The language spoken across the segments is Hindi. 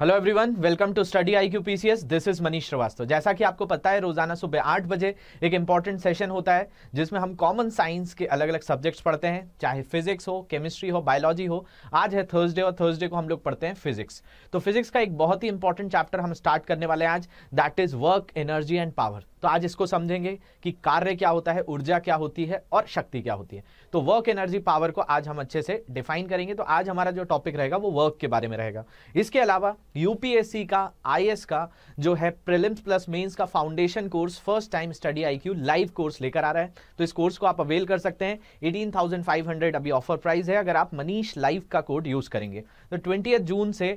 hello everyone welcome to study I Q PCS this is Manish Shrivastava जैसा कि आपको पता है रोजाना सुबह आठ बजे एक इंपॉर्टेंट सेशन होता है जिसमें हम कॉमन साइंस के अलग अलग सब्जेक्ट्स पढ़ते हैं चाहे फिजिक्स हो केमिस्ट्री हो बायोलॉजी हो आज है थर्सडे और थर्सडे को हम लोग पढ़ते हैं फिजिक्स तो फिजिक्स का एक बहुत ही इंपॉर्टेंट चैप्टर हम स्टार्ट करने वाले हैं आज that is work energy and power तो आज इसको समझेंगे कि कार्य क्या होता है ऊर्जा क्या होती है और शक्ति क्या होती है तो वर्क एनर्जी पावर को आज हम अच्छे से डिफाइन करेंगे तो आज हमारा जो टॉपिक रहेगा वो वर्क के बारे में रहेगा इसके अलावा यूपीएससी का आई का जो है प्रिलिम्स प्लस मेंस का foundation course first time study I live course लेकर आ रहा है तो इस कोर्स को आप अवेल कर सकते हैं 18,500 अभी ऑफर प्राइस है अगर आप मनीष लाइव का कोड यूज करेंगे तो ट्वेंटी जून से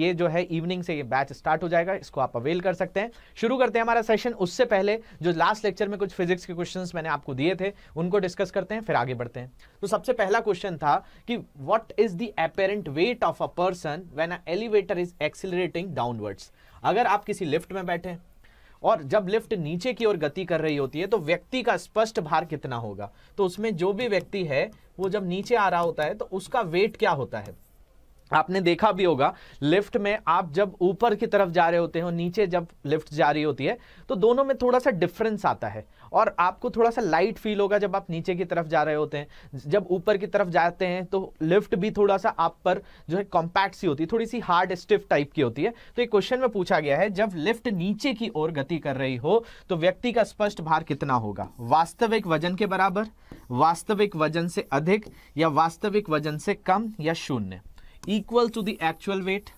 ये जो है इवनिंग से ये बैच स्टार्ट हो जाएगा इसको आप अवेल कर सकते हैं शुरू करते हैं हमारा सेशन उससे पहले जो लास्ट लेक्चर में कुछ फिजिक्स के क्वेश्चन मैंने आपको दिए थे उनको डिस्कस करते हैं फिर आगे बढ़ते हैं तो सबसे पहला क्वेश्चन था कि what is the apparent weight of a person when elevator is accelerating downwards अगर आप किसी लिफ्ट में बैठे और जब लिफ्ट नीचे की ओर गति कर रही होती है तो व्यक्ति का स्पष्ट भार कितना होगा तो उसमें जो भी व्यक्ति है वो जब नीचे आ रहा होता है तो उसका वेट क्या होता है आपने देखा भी होगा लिफ्ट में आप जब ऊपर की तरफ जा रहे होते हो नीचे जब लिफ्ट जा रही होती है तो दोनों में थोड़ा सा डिफरेंस आता है और आपको थोड़ा सा लाइट फील होगा जब आप नीचे की तरफ जा रहे होते हैं जब ऊपर की तरफ जाते हैं तो लिफ्ट भी थोड़ा सा आप पर जो है कॉम्पैक्ट सी होती है थोड़ी सी हार्ड स्टिफ टाइप की होती है तो एक क्वेश्चन में पूछा गया है जब लिफ्ट नीचे की ओर गति कर रही हो तो व्यक्ति का स्पष्ट भार कितना होगा वास्तविक वजन के बराबर वास्तविक वजन से अधिक या वास्तविक वजन से कम या शून्य equal to the actual weight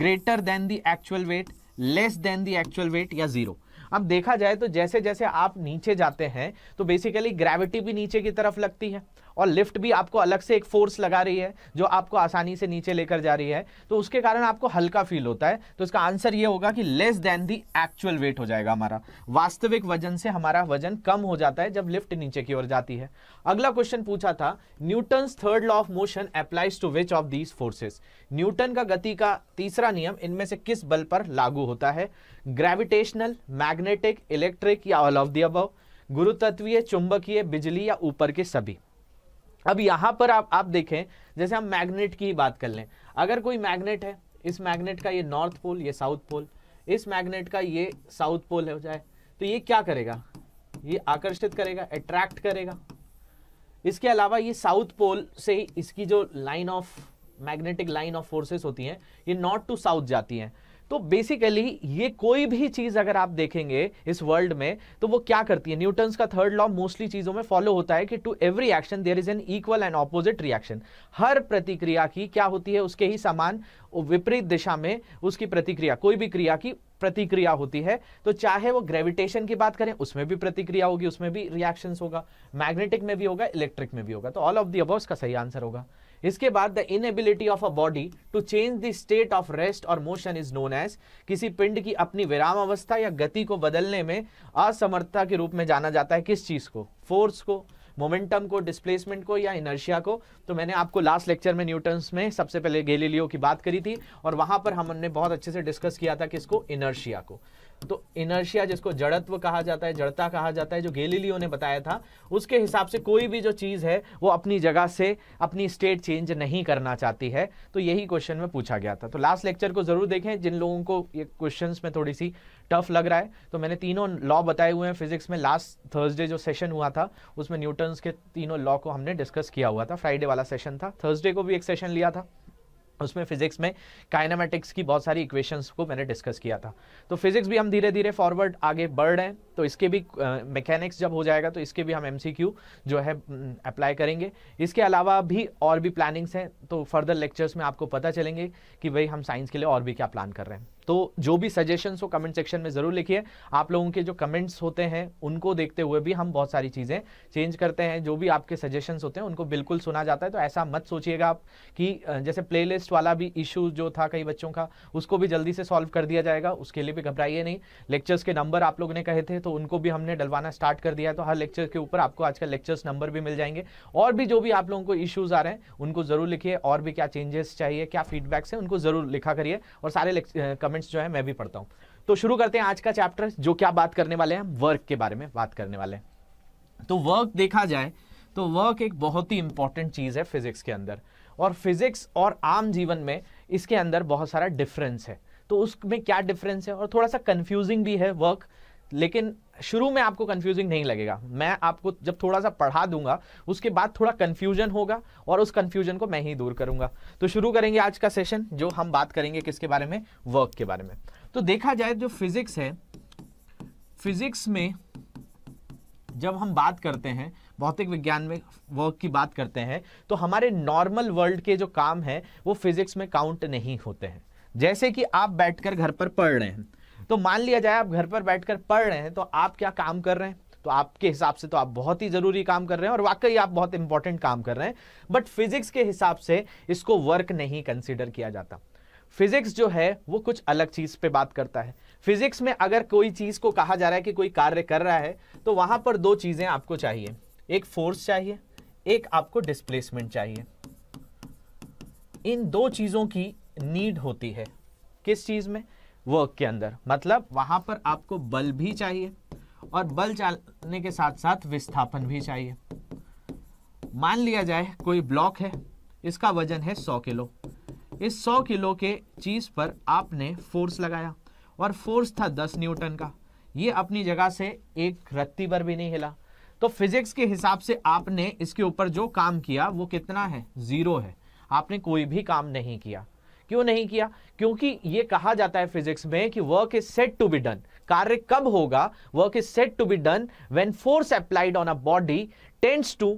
greater than the actual weight less than the actual weight या जीरो अब देखा जाए तो जैसे जैसे आप नीचे जाते हैं तो बेसिकली ग्रेविटी भी नीचे की तरफ लगती है और लिफ्ट भी आपको अलग से एक फोर्स लगा रही है जो आपको आसानी से नीचे लेकर जा रही है तो उसके कारण आपको हल्का फील होता है तो इसका आंसर ये होगा कि less than the actual weight हो जाएगा हमारा वास्तविक वजन से हमारा वजन कम हो जाता है जब लिफ्ट नीचे की ओर जाती है अगला क्वेश्चन पूछा था Newton third law of motion applies to which of these forces Newton का गति का तीसरा नियम इनमें से किस बल पर लागू होता है ग्रेविटेशनल मैग्नेटिक इलेक्ट्रिक या ऑल ऑफ दी अब गुरुतत्वीय चुंबकीय बिजली या ऊपर के सभी अब यहाँ पर आप आप देखें जैसे हम मैग्नेट की ही बात कर लें अगर कोई मैग्नेट है इस मैग्नेट का ये नॉर्थ पोल ये साउथ पोल इस मैग्नेट का ये साउथ पोल हो जाए तो ये क्या करेगा ये आकर्षित करेगा अट्रैक्ट करेगा इसके अलावा ये साउथ पोल से ही इसकी जो line of magnetic line of forces होती हैं ये नॉर्थ टू साउथ जाती हैं तो बेसिकली ये कोई भी चीज अगर आप देखेंगे इस वर्ल्ड में तो वो क्या करती है न्यूटन का थर्ड लॉ मोस्टली चीजों में फॉलो होता है कि to every action there is an equal and opposite reaction हर प्रतिक्रिया की क्या होती है उसके ही समान विपरीत दिशा में उसकी प्रतिक्रिया कोई भी क्रिया की प्रतिक्रिया होती है तो चाहे वो ग्रेविटेशन की बात करें उसमें भी प्रतिक्रिया होगी उसमें भी रिएक्शन होगा मैग्नेटिक में भी होगा इलेक्ट्रिक में भी होगा तो ऑल ऑफ दी अबव का सही आंसर होगा इसके बाद the inability of a body to change the state of rest और मोशन इज नोन एज किसी पिंड की अपनी विराम अवस्था या गति को बदलने में असमर्थता के रूप में जाना जाता है किस चीज़ को फोर्स को मोमेंटम को डिस्प्लेसमेंट को या इनर्शिया को तो मैंने आपको लास्ट लेक्चर में न्यूटन्स में सबसे पहले गेलीलियो की बात करी थी और वहां पर हमने बहुत अच्छे से डिस्कस किया था किसको इनर्शिया को तो इनर्शिया जिसको जड़त्व कहा जाता है जड़ता कहा जाता है जो गेलीलियो ने बताया था उसके हिसाब से कोई भी जो चीज़ है वो अपनी जगह से अपनी स्टेट चेंज नहीं करना चाहती है तो यही क्वेश्चन में पूछा गया था तो लास्ट लेक्चर को ज़रूर देखें जिन लोगों को ये क्वेश्चन में थोड़ी सी टफ लग रहा है तो मैंने तीनों लॉ बताए हुए हैं फिजिक्स में लास्ट थर्सडे जो सेशन हुआ था उसमें न्यूटन्स के तीनों लॉ को हमने डिस्कस किया हुआ था फ्राइडे वाला सेशन था थर्सडे को भी एक सेशन लिया था उसमें फिजिक्स में काइनामेटिक्स की बहुत सारी इक्वेशंस को मैंने डिस्कस किया था तो फिजिक्स भी हम धीरे धीरे फॉरवर्ड आगे बढ़ रहे हैं तो इसके भी मैकेनिक्स uh, जब हो जाएगा तो इसके भी हम एमसीक्यू जो है अप्लाई करेंगे इसके अलावा भी और भी प्लानिंग्स हैं तो फर्दर लेक्चर्स में आपको पता चलेंगे कि भाई हम साइंस के लिए और भी क्या प्लान कर रहे हैं तो जो भी सजेशंस हो कमेंट सेक्शन में ज़रूर लिखिए आप लोगों के जो कमेंट्स होते हैं उनको देखते हुए भी हम बहुत सारी चीज़ें चेंज करते हैं जो भी आपके सजेशंस होते हैं उनको बिल्कुल सुना जाता है तो ऐसा मत सोचिएगा आप कि जैसे प्लेलिस्ट वाला भी इशू जो था कई बच्चों का उसको भी जल्दी से सॉल्व कर दिया जाएगा उसके लिए भी घबराइए नहीं लेक्चर्स के नंबर आप लोगों ने कहे थे तो उनको भी हमने डलवाना स्टार्ट कर दिया तो हर लेक्चर के ऊपर आपको आज का लेक्चर्स नंबर भी मिल जाएंगे और भी जो भी आप लोगों को इशूज़ आ रहे हैं उनको ज़रूर लिखिए और भी क्या चेंजेस चाहिए क्या फीडबैक्स हैं उनको ज़रूर लिखा करिए और सारे कमेंट्स जो है मैं भी पढ़ता हूँ तो शुरू करते हैं आज का चैप्टर जो क्या बात करने वाले हैं वर्क के बारे में बात करने वाले हैं तो वर्क देखा जाए तो वर्क एक बहुत ही इंपॉर्टेंट चीज़ है फिजिक्स के अंदर और फिजिक्स और आम जीवन में इसके अंदर बहुत सारा डिफरेंस है तो उसमें क्या डिफरेंस है और थोड़ा सा कन्फ्यूजिंग भी है वर्क लेकिन शुरू में आपको कंफ्यूजिंग नहीं लगेगा मैं आपको जब थोड़ा सा पढ़ा दूंगा उसके बाद थोड़ा कंफ्यूजन होगा और उस कंफ्यूजन को मैं ही दूर करूंगा तो शुरू करेंगे आज का सेशन जो हम बात करेंगे किसके बारे में वर्क के बारे में तो देखा जाए जो फिजिक्स है फिजिक्स में जब हम बात करते हैं भौतिक विज्ञान में वर्क की बात करते हैं तो हमारे नॉर्मल वर्ल्ड के जो काम है वो फिजिक्स में काउंट नहीं होते हैं जैसे कि आप बैठकर घर पर पढ़ रहे हैं तो मान लिया जाए आप घर पर बैठकर पढ़ रहे हैं तो आप क्या काम कर रहे हैं तो आपके हिसाब से तो आप बहुत ही ज़रूरी काम कर रहे हैं और वाकई आप बहुत इंपॉर्टेंट काम कर रहे हैं बट फिजिक्स के हिसाब से इसको वर्क नहीं कंसिडर किया जाता फिजिक्स जो है वो कुछ अलग चीज पे बात करता है फिजिक्स में अगर कोई चीज को कहा जा रहा है कि कोई कार्य कर रहा है तो वहां पर दो चीजें आपको चाहिए एक फोर्स चाहिए एक आपको डिस्प्लेसमेंट चाहिए इन दो चीजों की नीड होती है किस चीज में वर्क के अंदर मतलब वहां पर आपको बल भी चाहिए और बल चलने के साथ साथ विस्थापन भी चाहिए मान लिया जाए कोई ब्लॉक है इसका वजन है 100 किलो इस 100 किलो के चीज़ पर आपने फोर्स लगाया और फोर्स था 10 न्यूटन का ये अपनी जगह से एक रत्ती पर भी नहीं हिला तो फिजिक्स के हिसाब से आपने इसके ऊपर जो काम किया वो कितना है ज़ीरो है आपने कोई भी काम नहीं किया क्यों नहीं किया क्योंकि ये कहा जाता है फिजिक्स में कि work is said to be done कार्य कब होगा work is said to be done when force applied on a body tends to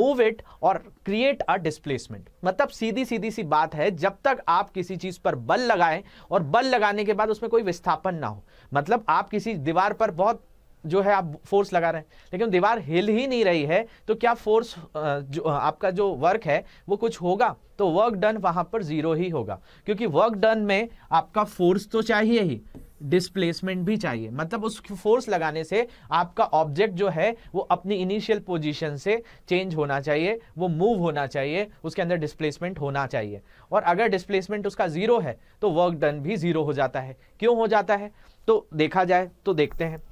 move it और क्रिएट अ डिस्प्लेसमेंट मतलब सीधी सीधी सी बात है जब तक आप किसी चीज़ पर बल लगाएं और बल लगाने के बाद उसमें कोई विस्थापन ना हो मतलब आप किसी दीवार पर बहुत जो है आप फोर्स लगा रहे हैं लेकिन दीवार हिल ही नहीं रही है तो क्या फोर्स जो आपका जो वर्क है वो कुछ होगा तो वर्क डन वहां पर जीरो ही होगा क्योंकि वर्क डन में आपका फोर्स तो चाहिए ही डिस्प्लेसमेंट भी चाहिए मतलब उस फोर्स लगाने से आपका ऑब्जेक्ट जो है वो अपनी इनिशियल पोजीशन से चेंज होना चाहिए वो मूव होना चाहिए उसके अंदर डिस्प्लेसमेंट होना चाहिए और अगर डिस्प्लेसमेंट उसका ज़ीरो है तो वर्क डन भी ज़ीरो हो जाता है क्यों हो जाता है तो देखा जाए तो देखते हैं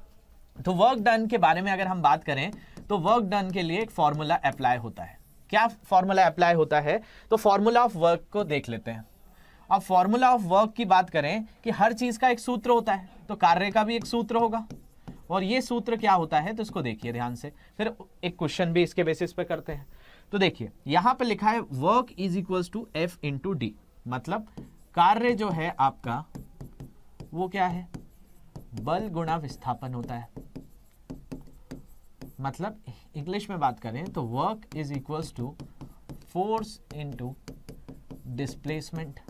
तो वर्क डन के बारे में अगर हम बात करें तो वर्क डन के लिए एक फॉर्मूला अप्लाई होता है क्या फॉर्मूला अप्लाई होता है तो फॉर्मूला ऑफ वर्क को देख लेते हैं अब फॉर्मूला ऑफ वर्क की बात करें कि हर चीज़ का एक सूत्र होता है तो कार्य का भी एक सूत्र होगा और ये सूत्र क्या होता है तो इसको देखिए ध्यान से फिर एक क्वेश्चन भी इसके बेसिस पे करते हैं तो देखिए यहां पर लिखा है work is equal to F into D मतलब कार्य जो है आपका वो क्या है बल गुणा विस्थापन होता है मतलब इंग्लिश में बात करें तो work is equals to force into displacement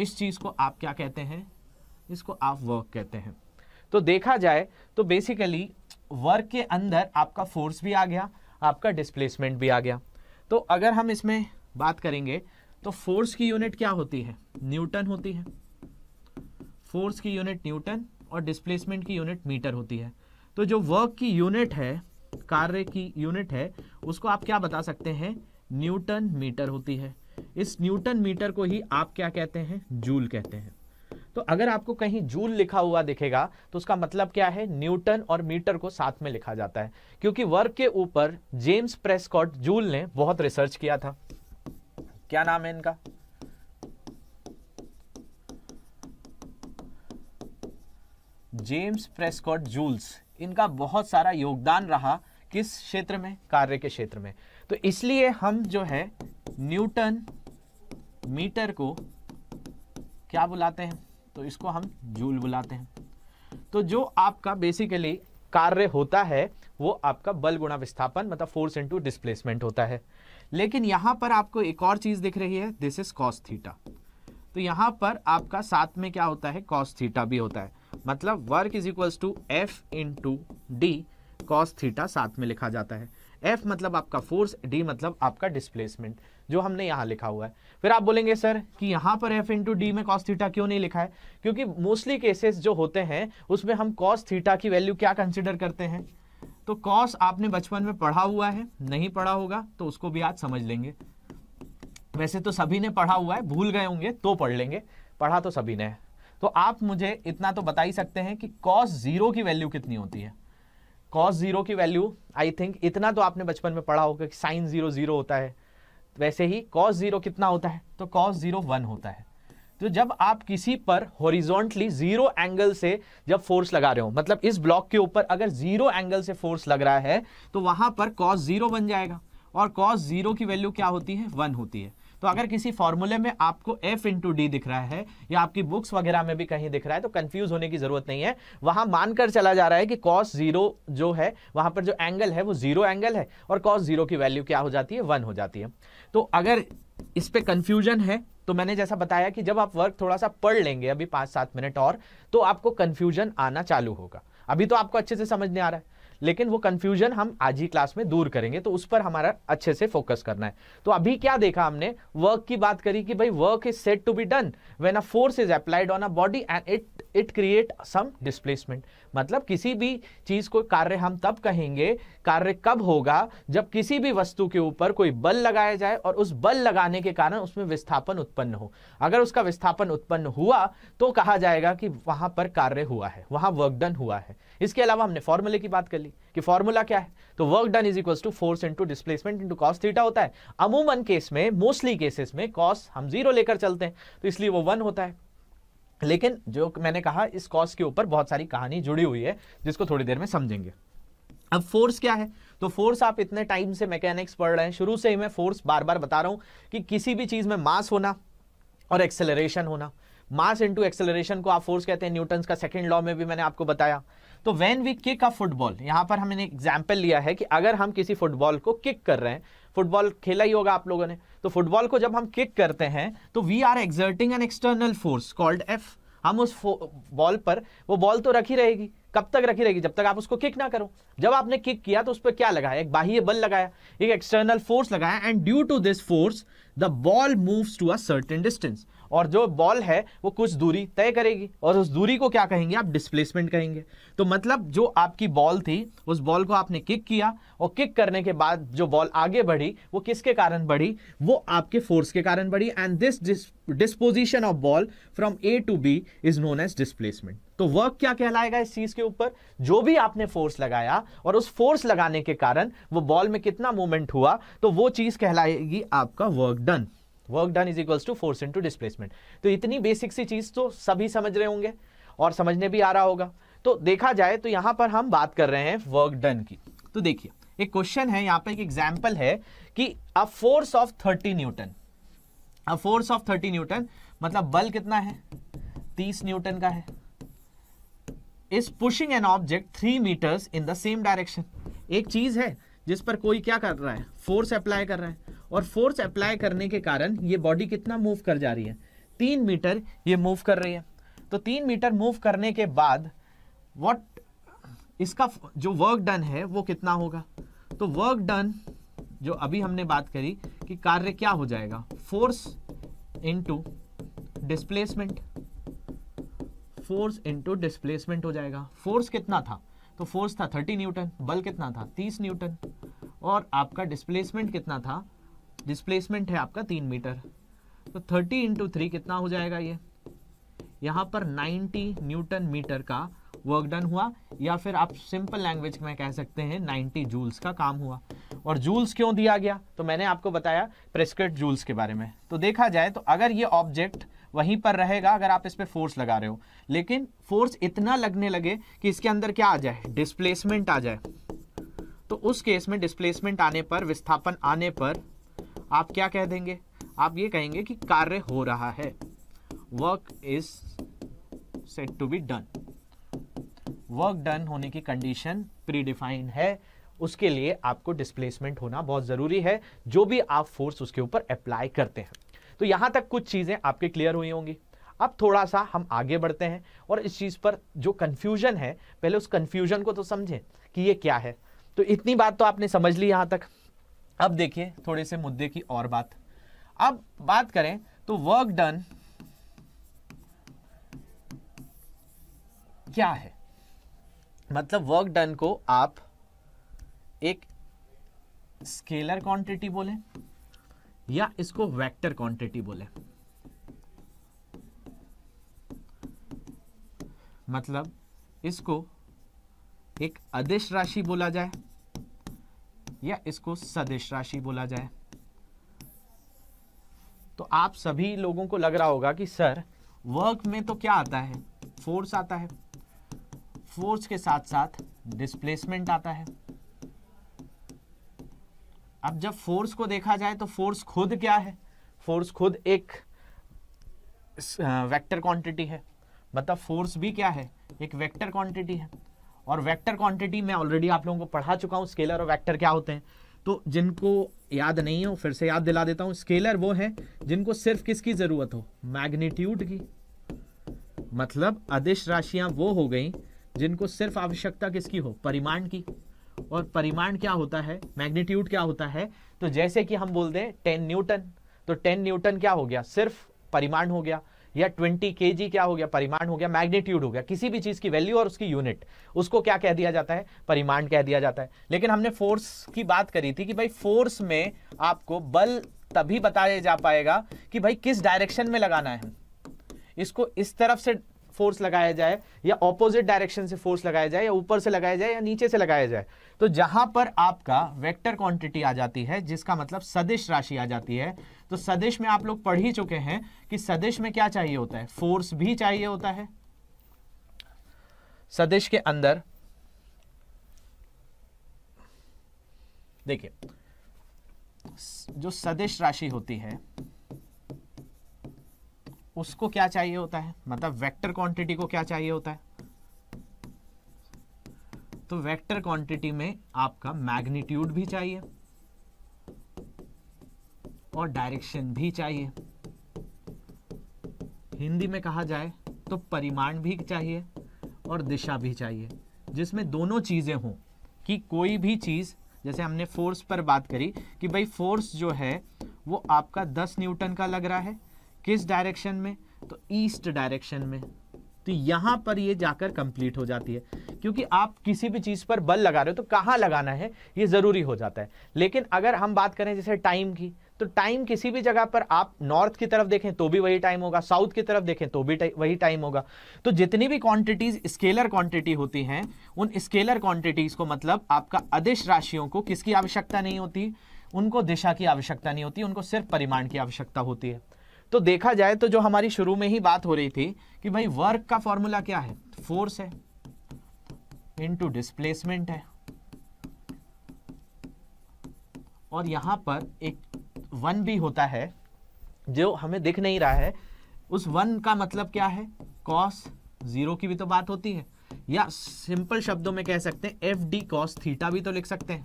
इस चीज़ को आप क्या कहते हैं इसको आप वर्क कहते हैं तो देखा जाए तो बेसिकली वर्क के अंदर आपका फोर्स भी आ गया आपका डिस्प्लेसमेंट भी आ गया तो अगर हम इसमें बात करेंगे तो फोर्स की यूनिट क्या होती है न्यूटन होती है फोर्स की यूनिट न्यूटन और डिस्प्लेसमेंट की यूनिट मीटर होती है तो जो वर्क की यूनिट है कार्य की यूनिट है उसको आप क्या बता सकते हैं न्यूटन मीटर होती है इस न्यूटन मीटर को ही आप क्या कहते हैं जूल कहते हैं तो अगर आपको कहीं जूल लिखा हुआ दिखेगा तो उसका मतलब क्या है न्यूटन और मीटर को साथ में लिखा जाता है क्योंकि वर्क के ऊपर जेम्स प्रेस्कॉट जूल ने बहुत रिसर्च किया था क्या नाम है इनका जेम्स प्रेस्कॉट जूल्स इनका बहुत सारा योगदान रहा किस क्षेत्र में कार्य के क्षेत्र में तो इसलिए हम जो है न्यूटन मीटर को क्या बुलाते हैं तो इसको हम जूल बुलाते हैं तो जो आपका बेसिकली कार्य होता है वो आपका बल गुणा विस्थापन मतलब फोर्स इनटू डिस्प्लेसमेंट होता है लेकिन यहाँ पर आपको एक और चीज़ दिख रही है दिस इज कॉस थीटा तो यहाँ पर आपका साथ में क्या होता है कॉस थीटा भी होता है मतलब work is equals to F into D cos theta साथ में लिखा जाता है एफ मतलब आपका फोर्स डी मतलब आपका डिस्प्लेसमेंट जो हमने यहाँ लिखा हुआ है फिर आप बोलेंगे सर कि यहाँ पर एफ इंटू डी में कॉस थीटा क्यों नहीं लिखा है क्योंकि मोस्टली केसेस जो होते हैं उसमें हम कॉस थीटा की वैल्यू क्या कंसिडर करते हैं तो कॉस आपने बचपन में पढ़ा हुआ है नहीं पढ़ा होगा तो उसको भी आज समझ लेंगे वैसे तो सभी ने पढ़ा हुआ है भूल गए होंगे तो पढ़ लेंगे पढ़ा तो सभी ने तो आप मुझे इतना तो बता ही सकते हैं कि कॉस जीरो की वैल्यू कितनी होती है कॉस जीरो की वैल्यू आई थिंक इतना तो आपने बचपन में पढ़ा होगा कि साइन जीरो जीरो होता है वैसे ही कॉस जीरो कितना होता है तो कॉस जीरो वन होता है तो जब आप किसी पर हॉरिजॉन्टली जीरो एंगल से जब फोर्स लगा रहे हो मतलब इस ब्लॉक के ऊपर अगर जीरो एंगल से फोर्स लग रहा है तो वहां पर कॉस जीरो बन जाएगा और कॉस जीरो की वैल्यू क्या होती है वन होती है तो अगर किसी फॉर्मूले में आपको एफ इंटू डी दिख रहा है या आपकी बुक्स वगैरह में भी कहीं दिख रहा है तो कंफ्यूज होने की जरूरत नहीं है वहां मानकर चला जा रहा है कि कॉस जीरो जो है वहां पर जो एंगल है वो जीरो एंगल है और कॉस जीरो की वैल्यू क्या हो जाती है वन हो जाती है तो अगर इस पर कंफ्यूजन है तो मैंने जैसा बताया कि जब आप वर्क थोड़ा सा पढ़ लेंगे अभी पाँच सात मिनट और तो आपको कन्फ्यूजन आना चालू होगा अभी तो आपको अच्छे से समझ नहीं आ रहा है लेकिन वो कंफ्यूजन हम आज ही क्लास में दूर करेंगे तो उस पर हमारा अच्छे से फोकस करना है तो अभी क्या देखा हमने वर्क की बात करी कि भाई work is said to be done when a force is applied on a body and it it create some displacement मतलब किसी भी चीज़ को कार्य हम तब कहेंगे कार्य कब होगा जब किसी भी वस्तु के ऊपर कोई बल लगाया जाए और उस बल लगाने के कारण उसमें विस्थापन उत्पन्न हो अगर उसका विस्थापन उत्पन्न हुआ तो कहा जाएगा कि वहां पर कार्य हुआ है वहां वर्क डन हुआ है इसके अलावा हमने फॉर्मूले की बात कर ली कि फॉर्मूला क्या है तो work done is equal to force into displacement into cos theta होता है अमूमन केस में मोस्टली केसेस में कॉस हम जीरो लेकर चलते हैं तो इसलिए वो वन होता है लेकिन जो मैंने कहा इस कॉस के ऊपर बहुत सारी कहानी जुड़ी हुई है जिसको थोड़ी देर में समझेंगे अब फोर्स क्या है तो फोर्स आप इतने टाइम से मैकेनिक्स पढ़ रहे हैं शुरू से ही मैं फोर्स बार बार बता रहा हूं कि किसी भी चीज़ में मास होना और एक्सेलरेशन होना मास इंटू एक्सेलरेशन को आप फोर्स कहते हैं न्यूटन का सेकंड लॉ में भी मैंने आपको बताया तो when we kick a football यहाँ पर हमने एग्जाम्पल लिया है कि अगर हम किसी फुटबॉल को किक कर रहे हैं फुटबॉल खेला ही होगा आप लोगों ने तो फुटबॉल को जब हम किक करते हैं तो we are exerting an external force called F हम उस बॉल पर वो बॉल तो रखी रहेगी कब तक रखी रहेगी जब तक आप उसको किक ना करो जब आपने किक किया तो उस पर क्या लगाया एक बाह्य बल लगाया एक एक्सटर्नल फोर्स लगाया and due to this force the ball moves to a certain distance और जो बॉल है वो कुछ दूरी तय करेगी और उस दूरी को क्या कहेंगे आप डिस्प्लेसमेंट कहेंगे तो मतलब जो आपकी बॉल थी उस बॉल को आपने किक किया और किक करने के बाद जो बॉल आगे बढ़ी वो किसके कारण बढ़ी वो आपके फोर्स के कारण बढ़ी and this disposition of ball from A to B is known as displacement तो वर्क क्या कहलाएगा इस चीज के ऊपर जो भी आपने फोर्स लगाया और उस फोर्स लगाने के कारण वो बॉल में कितना मूवमेंट हुआ तो वो चीज कहलाएगी आपका work done work done is equals to force into displacement तो इतनी बेसिक सी चीज़ तो सभी समझ रहे होंगे और समझने भी आ रहा होगा तो देखा जाए तो यहां पर हम बात कर रहे हैं वर्क डन की तो देखिए एक क्वेश्चन है यहां पर एक एग्जाम्पल है कि a force of thirty newton a force of thirty newton मतलब बल कितना है तीस न्यूटन का है is pushing an object three metres in the same direction एक चीज है जिस पर कोई क्या कर रहा है फोर्स अप्लाई कर रहा है और फोर्स अप्लाई करने के कारण ये बॉडी कितना मूव कर जा रही है तीन मीटर ये मूव कर रही है तो तीन मीटर मूव करने के बाद वॉट इसका जो वर्क डन है वो कितना होगा तो वर्क डन जो अभी हमने बात करी कि कार्य क्या हो जाएगा force into displacement force into displacement हो जाएगा फोर्स कितना था तो फोर्स था 30 न्यूटन बल कितना था 30 न्यूटन और आपका डिस्प्लेसमेंट कितना था डिस्प्लेसमेंट है आपका तीन मीटर तो थर्टी इंटू थ्री कितना हो जाएगा ये यहाँ पर नाइन्टी न्यूटन मीटर का वर्क डन हुआ या फिर आप सिंपल लैंग्वेज में कह सकते हैं नाइन्टी जूल्स का काम हुआ और जूल्स क्यों दिया गया तो मैंने आपको बताया प्रेस्क्रिप्ट जूल्स के बारे में तो देखा जाए तो अगर ये ऑब्जेक्ट वहीं पर रहेगा अगर आप इस पर फोर्स लगा रहे हो लेकिन फोर्स इतना लगने लगे कि इसके अंदर क्या आ जाए डिस्प्लेसमेंट आ जाए तो उस केस में डिस्प्लेसमेंट आने पर विस्थापन आने पर आप क्या कह देंगे आप ये कहेंगे कि कार्य हो रहा है work is said to be done work done होने की कंडीशन प्रीडिफाइन है उसके लिए आपको डिस्प्लेसमेंट होना बहुत ज़रूरी है जो भी आप फोर्स उसके ऊपर अप्लाई करते हैं तो यहाँ तक कुछ चीज़ें आपके क्लियर हुई होंगी अब थोड़ा सा हम आगे बढ़ते हैं और इस चीज़ पर जो कन्फ्यूजन है पहले उस कन्फ्यूजन को तो समझें कि ये क्या है तो इतनी बात तो आपने समझ ली यहां तक अब देखिए थोड़े से मुद्दे की और बात अब बात करें तो वर्क डन क्या है मतलब वर्क डन को आप एक स्केलर क्वांटिटी बोले या इसको वेक्टर क्वांटिटी बोले मतलब इसको एक अदिश राशि बोला जाए या इसको सदिश राशि बोला जाए तो आप सभी लोगों को लग रहा होगा कि सर वर्क में तो क्या आता है फोर्स आता है फोर्स के साथ साथ डिस्प्लेसमेंट आता है अब जब फोर्स को देखा जाए तो फोर्स खुद क्या है फोर्स खुद एक वेक्टर क्वांटिटी है मतलब फोर्स भी क्या है एक वेक्टर क्वांटिटी है और वेक्टर क्वांटिटी मैं ऑलरेडी आप लोगों को पढ़ा चुका हूँ स्केलर और वेक्टर क्या होते हैं तो जिनको याद नहीं हो फिर से याद दिला देता हूँ स्केलर वो है जिनको सिर्फ किसकी ज़रूरत हो मैग्नीट्यूड की मतलब अदिश राशियाँ वो हो गई जिनको सिर्फ आवश्यकता किसकी हो परिमाण की और परिमाण क्या होता है मैग्नीट्यूड क्या होता है तो जैसे कि हम बोल दें टेन न्यूटन तो टेन न्यूटन क्या हो गया सिर्फ परिमाण हो गया या 20 के क्या हो गया परिमाण हो गया मैग्नीट्यूड हो गया किसी भी चीज की वैल्यू और उसकी यूनिट उसको क्या कह दिया जाता है परिमाण कह दिया जाता है लेकिन हमने फोर्स की बात करी थी कि भाई फोर्स में आपको बल तभी बताया जा पाएगा कि भाई किस डायरेक्शन में लगाना है इसको इस तरफ से फोर्स लगाया जाए या ऑपोजिट डायरेक्शन से फोर्स लगाया जाए या ऊपर से लगाया जाए या नीचे से लगाया जाए तो जहां पर आपका वेक्टर क्वांटिटी आ जाती है जिसका मतलब सदिश राशि आ जाती है तो सदिश में आप लोग पढ़ ही चुके हैं कि सदिश में क्या चाहिए होता है फोर्स भी चाहिए होता है सदिश के अंदर देखिए जो सदिश राशि होती है उसको क्या चाहिए होता है मतलब वेक्टर क्वांटिटी को क्या चाहिए होता है तो वेक्टर क्वांटिटी में आपका मैग्नीट्यूड भी चाहिए और डायरेक्शन भी चाहिए हिंदी में कहा जाए तो परिमाण भी चाहिए और दिशा भी चाहिए जिसमें दोनों चीज़ें हों कि कोई भी चीज़ जैसे हमने फोर्स पर बात करी कि भाई फोर्स जो है वो आपका 10 न्यूटन का लग रहा है किस डायरेक्शन में तो ईस्ट डायरेक्शन में तो यहां पर ये जाकर कंप्लीट हो जाती है क्योंकि आप किसी भी चीज़ पर बल लगा रहे हो तो कहां लगाना है ये ज़रूरी हो जाता है लेकिन अगर हम बात करें जैसे टाइम की तो टाइम किसी भी जगह पर आप नॉर्थ की तरफ देखें तो भी वही टाइम होगा साउथ की तरफ देखें तो भी वही टाइम होगा तो जितनी भी क्वांटिटीज स्केलर क्वांटिटी होती हैं उन स्केलर क्वांटिटीज को मतलब आपका अदिश राशियों को किसकी आवश्यकता नहीं होती उनको दिशा की आवश्यकता नहीं होती उनको सिर्फ परिमाण की आवश्यकता होती है तो देखा जाए तो जो हमारी शुरू में ही बात हो रही थी कि भाई वर्क का फॉर्मूला क्या है फोर्स है इनटू डिस्प्लेसमेंट है और यहां पर एक वन भी होता है जो हमें दिख नहीं रहा है उस वन का मतलब क्या है कॉस जीरो की भी तो बात होती है या सिंपल शब्दों में कह सकते हैं एफ डी कॉस थीटा भी तो लिख सकते हैं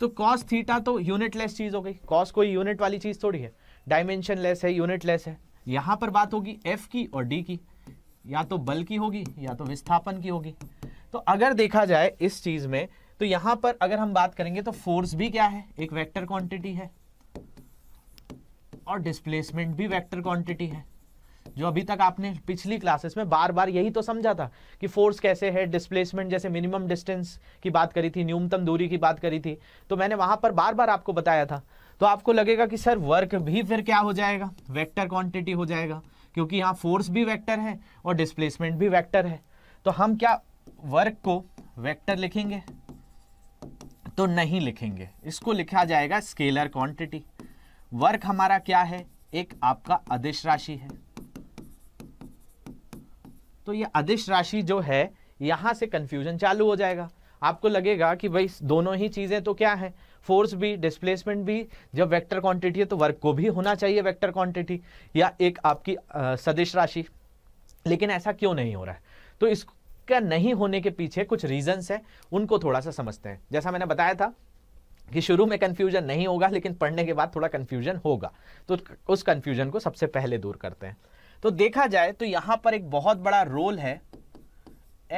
तो कॉस थीटा तो यूनिटलेस चीज़ हो गई कॉस कोई यूनिट वाली चीज़ थोड़ी है डायमेंशन लेस है यूनिट लेस है यहां पर बात होगी एफ की और डी की या तो बल की होगी या तो विस्थापन की होगी तो अगर देखा जाए इस चीज में तो यहाँ पर अगर हम बात करेंगे तो फोर्स भी क्या है एक वेक्टर क्वांटिटी है और डिस्प्लेसमेंट भी वेक्टर क्वांटिटी है जो अभी तक आपने पिछली क्लासेस में बार बार यही तो समझा था कि फोर्स कैसे है डिस्प्लेसमेंट जैसे मिनिमम डिस्टेंस की बात करी थी न्यूनतम दूरी की बात करी थी तो मैंने वहां पर बार बार आपको बताया था तो आपको लगेगा कि सर वर्क भी फिर क्या हो जाएगा वेक्टर क्वांटिटी हो जाएगा क्योंकि यहाँ फोर्स भी वेक्टर है और डिस्प्लेसमेंट भी वेक्टर है तो हम क्या वर्क को वेक्टर लिखेंगे तो नहीं लिखेंगे इसको लिखा जाएगा स्केलर क्वांटिटी वर्क हमारा क्या है एक आपका अदिश राशि है तो ये अदिश राशि जो है यहां से कंफ्यूजन चालू हो जाएगा आपको लगेगा कि भाई दोनों ही चीजें तो क्या है फोर्स भी डिस्प्लेसमेंट भी जब वेक्टर क्वांटिटी है तो वर्क को भी होना चाहिए वेक्टर क्वांटिटी या एक आपकी सदिश राशि लेकिन ऐसा क्यों नहीं हो रहा है तो इसका नहीं होने के पीछे कुछ रीजंस हैं उनको थोड़ा सा समझते हैं जैसा मैंने बताया था कि शुरू में कन्फ्यूजन नहीं होगा लेकिन पढ़ने के बाद थोड़ा कन्फ्यूजन होगा तो उस कन्फ्यूजन को सबसे पहले दूर करते हैं तो देखा जाए तो यहां पर एक बहुत बड़ा रोल है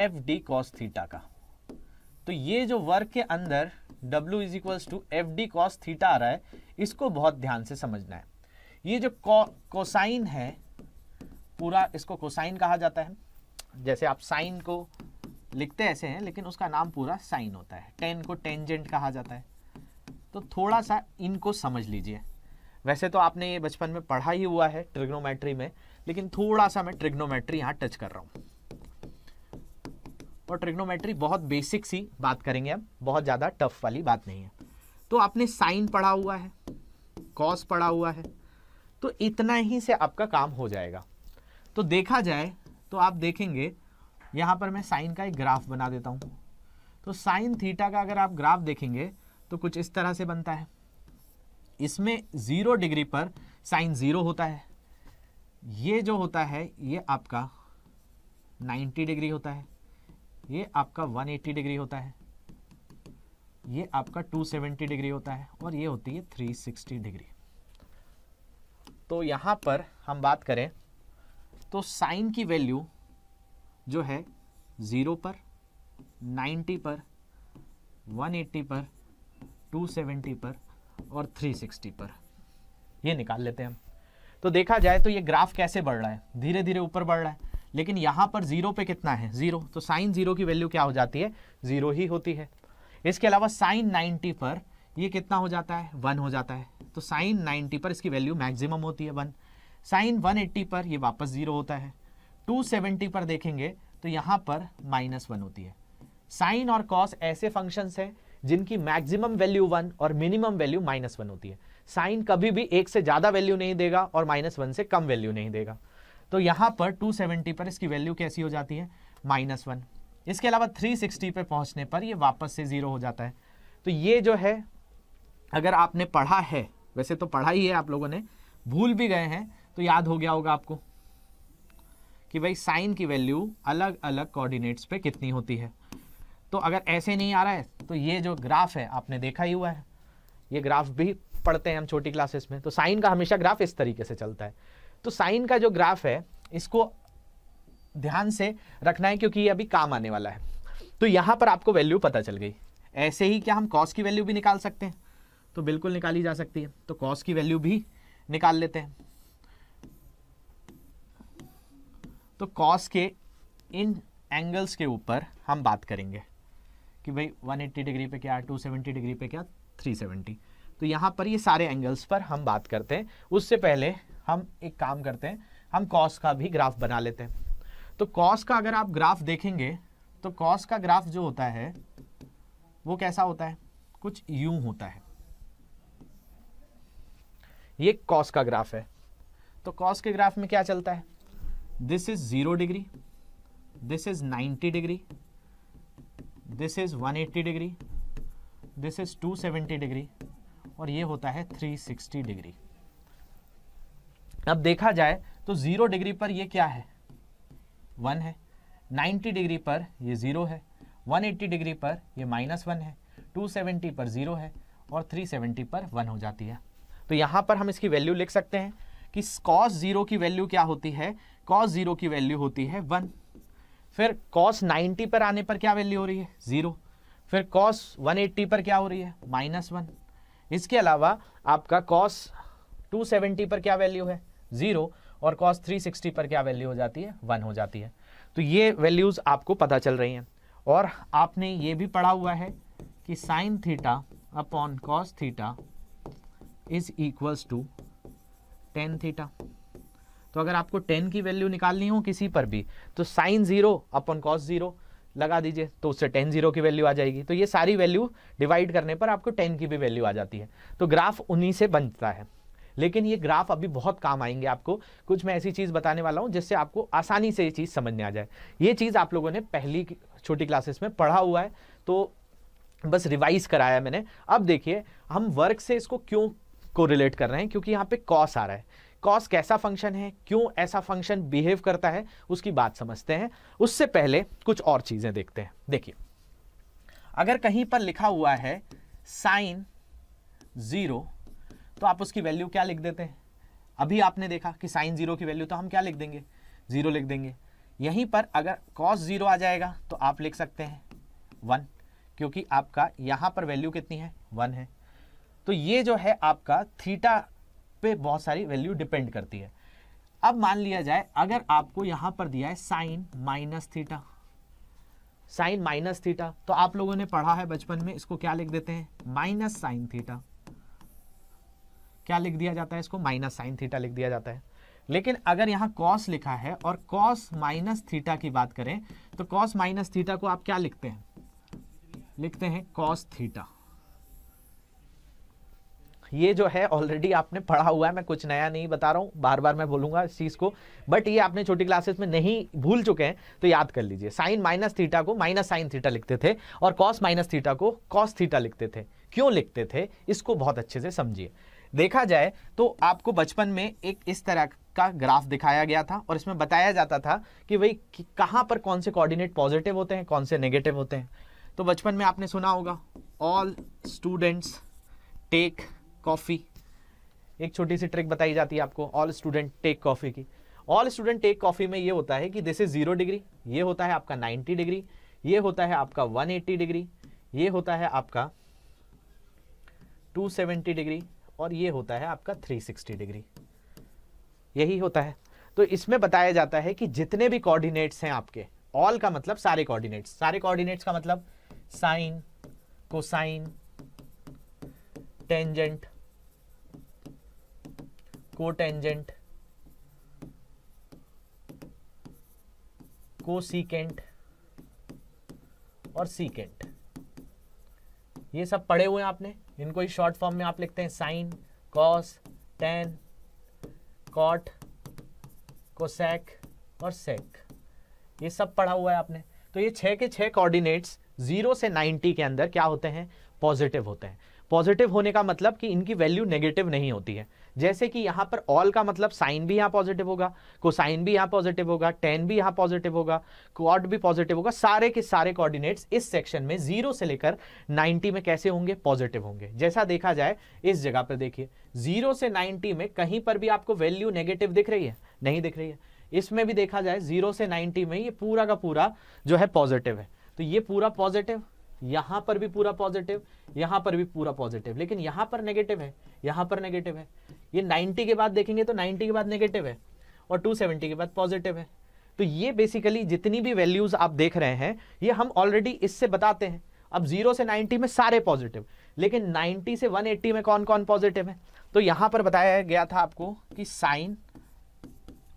एफ डी कॉस्थीटा थीटा का तो ये जो वर्क के अंदर W is equals to F D cos theta आ रहा है इसको बहुत ध्यान से समझना है ये जो कोसाइन है पूरा इसको कोसाइन कहा जाता है जैसे आप साइन को लिखते ऐसे हैं लेकिन उसका नाम पूरा साइन होता है टेन को टेंजेंट कहा जाता है तो थोड़ा सा इनको समझ लीजिए वैसे तो आपने ये बचपन में पढ़ा ही हुआ है ट्रिग्नोमेट्री में लेकिन थोड़ा सा मैं ट्रिग्नोमेट्री यहाँ टच कर रहा हूँ और ट्रिग्नोमेट्री बहुत बेसिक सी बात करेंगे हम बहुत ज़्यादा टफ वाली बात नहीं है तो आपने साइन पढ़ा हुआ है कॉस पढ़ा हुआ है तो इतना ही से आपका काम हो जाएगा तो देखा जाए तो आप देखेंगे यहाँ पर मैं साइन का एक ग्राफ बना देता हूँ तो साइन थीटा का अगर आप ग्राफ देखेंगे तो कुछ इस तरह से बनता है इसमें ज़ीरो डिग्री पर साइन ज़ीरो होता है ये जो होता है ये आपका 90 डिग्री होता है ये आपका 180 डिग्री होता है ये आपका 270 डिग्री होता है और ये होती है 360 डिग्री तो यहां पर हम बात करें तो साइन की वैल्यू जो है ज़ीरो पर 90 पर 180 पर 270 पर और 360 पर ये निकाल लेते हैं हम तो देखा जाए तो ये ग्राफ कैसे बढ़ रहा है धीरे धीरे ऊपर बढ़ रहा है लेकिन यहाँ पर जीरो पे कितना है जीरो तो साइन जीरो की वैल्यू क्या हो जाती है जीरो ही होती है इसके अलावा साइन नाइन्टी पर ये कितना हो जाता है वन हो जाता है तो साइन नाइन्टी पर इसकी वैल्यू मैक्सिमम होती है वन साइन वन एट्टी पर ये वापस जीरो होता है टू सेवेंटी पर देखेंगे तो यहाँ पर माइनस वन होती है साइन और कॉस ऐसे फंक्शंस हैं जिनकी मैक्सिमम वैल्यू वन और मिनिमम वैल्यू माइनस वन होती है साइन कभी भी एक से ज़्यादा वैल्यू नहीं देगा और माइनस वन से कम वैल्यू नहीं देगा तो यहां पर 270 पर इसकी वैल्यू कैसी हो जाती है माइनस वन इसके अलावा 360 पे पहुंचने पर ये वापस से ज़ीरो हो जाता है तो ये जो है अगर आपने पढ़ा है वैसे तो पढ़ा ही है आप लोगों ने भूल भी गए हैं तो याद हो गया होगा आपको कि भाई साइन की वैल्यू अलग अलग कोऑर्डिनेट्स पे कितनी होती है तो अगर ऐसे नहीं आ रहा है तो ये जो ग्राफ है आपने देखा ही हुआ है ये ग्राफ भी पढ़ते हैं हम छोटी क्लासेस में तो साइन का हमेशा ग्राफ इस तरीके से चलता है तो साइन का जो ग्राफ है इसको ध्यान से रखना है क्योंकि ये अभी काम आने वाला है तो यहाँ पर आपको वैल्यू पता चल गई ऐसे ही क्या हम कॉस की वैल्यू भी निकाल सकते हैं तो बिल्कुल निकाली जा सकती है तो कॉस की वैल्यू भी निकाल लेते हैं तो कॉस के इन एंगल्स के ऊपर हम बात करेंगे कि भाई 180 डिग्री पे क्या 270 डिग्री पे क्या 370 तो यहाँ पर ये सारे एंगल्स पर हम बात करते हैं उससे पहले हम एक काम करते हैं हम कॉस का भी ग्राफ बना लेते हैं तो कॉस का अगर आप ग्राफ देखेंगे तो कॉस का ग्राफ जो होता है वो कैसा होता है कुछ यू होता है ये कॉस का ग्राफ है तो कॉस के ग्राफ में क्या चलता है this is zero degree this is ninety degree this is one eighty degree this is two seventy degree और ये होता है 360 डिग्री अब देखा जाए तो ज़ीरो डिग्री पर ये क्या है वन है 90 डिग्री पर ये ज़ीरो है 180 डिग्री पर ये माइनस वन है 270 पर ज़ीरो है और 370 पर वन हो जाती है तो यहाँ पर हम इसकी वैल्यू लिख सकते हैं कि कॉस ज़ीरो की वैल्यू क्या होती है कॉस ज़ीरो की वैल्यू होती है वन फिर कॉस 90 पर आने पर क्या वैल्यू हो रही है ज़ीरो फिर कॉस 180 पर क्या हो रही है माइनस वन इसके अलावा आपका कॉस 270 पर क्या वैल्यू है ज़ीरो और कॉस 360 पर क्या वैल्यू हो जाती है वन हो जाती है तो ये वैल्यूज़ आपको पता चल रही हैं और आपने ये भी पढ़ा हुआ है कि sine theta upon cos theta is equals to tan theta तो अगर आपको टेन की वैल्यू निकालनी हो किसी पर भी तो sine zero upon cos zero लगा दीजिए तो उससे टेन जीरो की वैल्यू आ जाएगी तो ये सारी वैल्यू डिवाइड करने पर आपको टेन की भी वैल्यू आ जाती है तो ग्राफ उन्हीं से बनता है लेकिन ये ग्राफ अभी बहुत काम आएंगे आपको कुछ मैं ऐसी चीज़ बताने वाला हूँ जिससे आपको आसानी से ये चीज़ समझ में आ जाए ये चीज़ आप लोगों ने पहली छोटी क्लासेस में पढ़ा हुआ है तो बस रिवाइज कराया मैंने अब देखिए हम वर्क से इसको क्यों कोरिलेट कर रहे हैं क्योंकि यहाँ पे कॉस आ रहा है कॉस कैसा फंक्शन है क्यों ऐसा फंक्शन बिहेव करता है उसकी बात समझते हैं उससे पहले कुछ और चीज़ें देखते हैं देखिए अगर कहीं पर लिखा हुआ है साइन ज़ीरो तो आप उसकी वैल्यू क्या लिख देते हैं अभी आपने देखा कि साइन ज़ीरो की वैल्यू तो हम क्या लिख देंगे ज़ीरो लिख देंगे यहीं पर अगर कॉस ज़ीरो आ जाएगा तो आप लिख सकते हैं वन क्योंकि आपका यहाँ पर वैल्यू कितनी है वन है तो ये जो है आपका थीटा पे बहुत सारी वैल्यू डिपेंड करती है अब मान लिया जाए अगर आपको यहां पर दिया है sine minus theta sine minus theta तो आप लोगों ने पढ़ा है बचपन में इसको क्या लिख देते हैं माइनस साइन थीटा क्या लिख दिया जाता है इसको माइनस साइन थीटा लिख दिया जाता है लेकिन अगर यहां कॉस लिखा है और कॉस माइनस थीटा की बात करें तो कॉस माइनस थीटा को आप क्या लिखते हैं लिखते हैं कॉस थीटा ये जो है ऑलरेडी आपने पढ़ा हुआ है मैं कुछ नया नहीं बता रहा हूँ बार बार मैं बोलूंगा इस चीज़ को बट ये आपने छोटी क्लासेस में नहीं भूल चुके हैं तो याद कर लीजिए साइन माइनस थीटा को माइनस साइन थीटा लिखते थे और कॉस माइनस थीटा को कॉस थीटा लिखते थे क्यों लिखते थे इसको बहुत अच्छे से समझिए देखा जाए तो आपको बचपन में एक इस तरह का ग्राफ दिखाया गया था और इसमें बताया जाता था कि भाई कहाँ पर कौन से कोऑर्डिनेट पॉजिटिव होते हैं कौन से नेगेटिव होते हैं तो बचपन में आपने सुना होगा ऑल स्टूडेंट्स टेक कॉफ़ी एक छोटी सी ट्रिक बताई जाती है आपको ऑल स्टूडेंट टेक कॉफ़ी की ऑल स्टूडेंट टेक कॉफ़ी में ये होता है कि दिस इज जीरो डिग्री ये होता है आपका 90 डिग्री ये होता है आपका 180 डिग्री ये होता है आपका 270 डिग्री और ये होता है आपका 360 डिग्री यही होता है तो इसमें बताया जाता है कि जितने भी कॉर्डिनेट्स हैं आपके ऑल का मतलब सारे कॉर्डिनेट्स सारे कॉर्डिनेट्स का मतलब sine cosine tangent cotangent secant और सीकेंट ये सब पढ़े हुए हैं आपने इनको ही शॉर्ट फॉर्म में आप लिखते हैं sine cos tan cot cosec और सेक ये सब पढ़ा हुआ है आपने तो ये छह के छह कोऑर्डिनेट्स जीरो से नाइन्टी के अंदर क्या होते हैं पॉजिटिव होते हैं पॉजिटिव होने का मतलब कि इनकी वैल्यू नेगेटिव नहीं होती है जैसे कि यहां पर ऑल का मतलब साइन भी यहां पॉजिटिव होगा कोसाइन भी यहां पॉजिटिव होगा टेन भी यहाँ पॉजिटिव होगा क्वाड भी पॉजिटिव होगा सारे के सारे कोऑर्डिनेट्स इस सेक्शन में जीरो से लेकर नाइन्टी में कैसे होंगे पॉजिटिव होंगे जैसा देखा जाए इस जगह पर देखिए जीरो से नाइन्टी में कहीं पर भी आपको वैल्यू नेगेटिव दिख रही है नहीं दिख रही है इसमें भी देखा जाए जीरो से नाइन्टी में ये पूरा का पूरा जो है पॉजिटिव है तो ये पूरा पॉजिटिव यहां पर भी पूरा पॉजिटिव यहां पर भी पूरा पॉजिटिव लेकिन यहां पर नेगेटिव है यहां पर नेगेटिव है ये 90 के बाद देखेंगे तो 90 के बाद नेगेटिव है और 270 के बाद पॉजिटिव है तो ये बेसिकली जितनी भी वैल्यूज आप देख रहे हैं ये हम ऑलरेडी इससे बताते हैं अब जीरो से नाइन्टी में सारे पॉजिटिव लेकिन नाइन्टी से वन में कौन कौन पॉजिटिव है तो यहां पर बताया गया था आपको कि साइन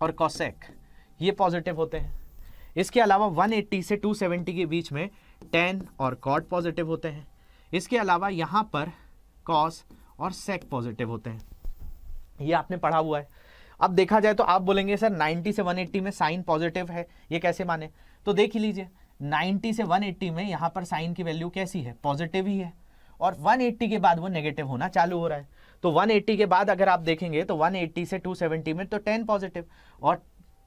और कॉसेक ये पॉजिटिव होते हैं इसके अलावा 180 से 270 के बीच में टेन और कॉट पॉजिटिव होते हैं इसके अलावा यहाँ पर कॉस और सेक पॉजिटिव होते हैं ये आपने पढ़ा हुआ है अब देखा जाए तो आप बोलेंगे सर 90 से 180 में साइन पॉजिटिव है ये कैसे माने तो देख ही लीजिए 90 से 180 में यहाँ पर साइन की वैल्यू कैसी है पॉजिटिव ही है और 180 के बाद वो नेगेटिव होना चालू हो रहा है तो 180 के बाद अगर आप देखेंगे तो 180 से 270 में तो 10 पॉजिटिव और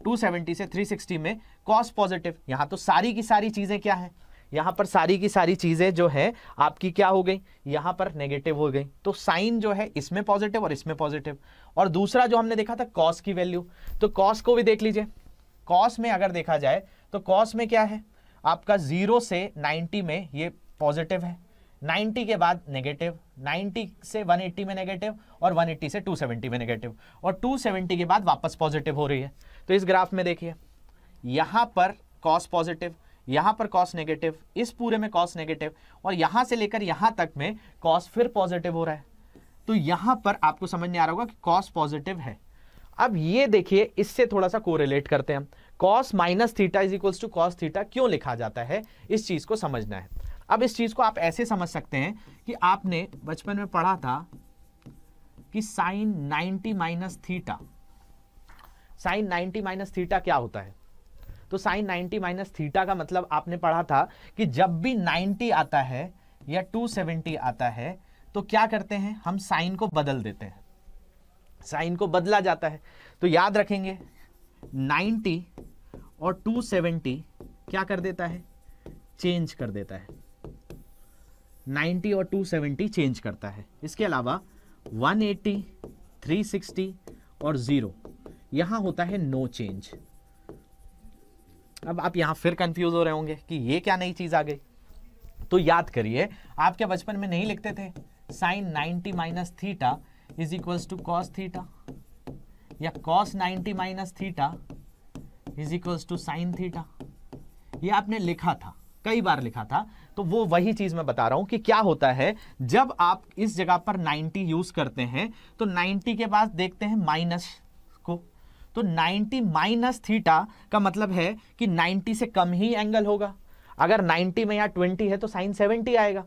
270 से 360 में कॉस पॉजिटिव यहाँ तो सारी की सारी चीज़ें क्या हैं यहाँ पर सारी की सारी चीज़ें जो है आपकी क्या हो गई यहाँ पर नेगेटिव हो गई तो साइन जो है इसमें पॉजिटिव और इसमें पॉजिटिव और दूसरा जो हमने देखा था कॉस की वैल्यू तो कॉस को भी देख लीजिए कॉस में अगर देखा जाए तो कॉस में क्या है आपका जीरो से नाइन्टी में ये पॉजिटिव है 90 के बाद नेगेटिव 90 से 180 में नेगेटिव और 180 से 270 में नेगेटिव और 270 के बाद वापस पॉजिटिव हो रही है तो इस ग्राफ में देखिए यहाँ पर कॉस पॉजिटिव यहां पर कॉस नेगेटिव इस पूरे में कॉस नेगेटिव और यहां से लेकर यहां तक में कॉस फिर पॉजिटिव हो रहा है तो यहां पर आपको समझ नहीं आ रहा होगा कि कॉस पॉजिटिव है अब ये देखिए इससे थोड़ा सा कोरिलेट करते हैं हम cos minus theta is equals to cos theta क्यों लिखा जाता है इस चीज़ को समझना है अब इस चीज़ को आप ऐसे समझ सकते हैं कि आपने बचपन में पढ़ा था कि sine 90 minus theta sine 90 minus theta क्या होता है तो साइन नाइन्टी माइनस थीटा का मतलब आपने पढ़ा था कि जब भी नाइन्टी आता है या टू सेवेंटी आता है तो क्या करते हैं हम साइन को बदल देते हैं साइन को बदला जाता है तो याद रखेंगे 90 और 270 क्या कर देता है चेंज कर देता है 90 और 270 चेंज करता है इसके अलावा 180, 360 और ज़ीरो यहां होता है नो चेंज अब आप यहां फिर कंफ्यूज हो रहे होंगे कि ये क्या नई चीज़ आ गई तो याद करिए आप क्या बचपन में नहीं लिखते थे sine 90 minus theta is equals to cos theta या cos 90 minus theta is equals to sine theta ये आपने लिखा था कई बार लिखा था तो वो वही चीज मैं बता रहा हूं कि क्या होता है जब आप इस जगह पर 90 यूज करते हैं तो 90 के बाद देखते हैं माइनस को तो 90 माइनस थीटा का मतलब है कि 90 से कम ही एंगल होगा अगर 90 में या 20 है तो साइन 70 आएगा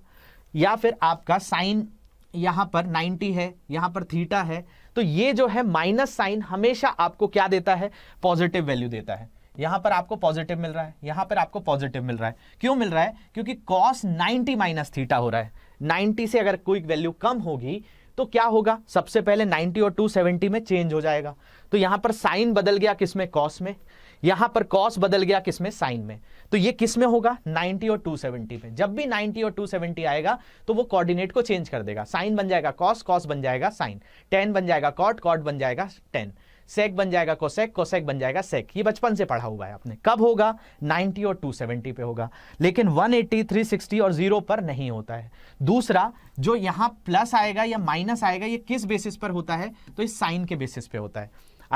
या फिर आपका साइन यहां पर 90 है यहां पर थीटा है तो ये जो है माइनस साइन हमेशा आपको क्या देता है पॉजिटिव वैल्यू देता है यहां पर आपको पॉजिटिव मिल रहा है यहां पर आपको पॉजिटिव मिल रहा है क्यों मिल रहा है क्योंकि कॉस 90 माइनस थीटा हो रहा है 90 से अगर कोई वैल्यू कम होगी तो क्या होगा सबसे पहले 90 और 270 में चेंज हो जाएगा तो यहां पर साइन बदल गया किसमें कॉस में यहां पर कॉस बदल गया किसमें साइन में तो ये किस में होगा 90 और 270 में जब भी 90 और 270 आएगा तो वो कोऑर्डिनेट को चेंज कर देगा साइन बन जाएगा कॉस कॉस बन जाएगा साइन टेन बन जाएगा कॉट कॉट बन जाएगा टेन सेक बन जाएगा कोसेक कोसेक बन जाएगा सेक ये बचपन से पढ़ा हुआ है आपने कब होगा 90 और 270 पे होगा लेकिन 180, 360 और जीरो पर नहीं होता है दूसरा जो यहाँ प्लस आएगा या माइनस आएगा ये किस बेसिस पर होता है तो इस साइन के बेसिस पे होता है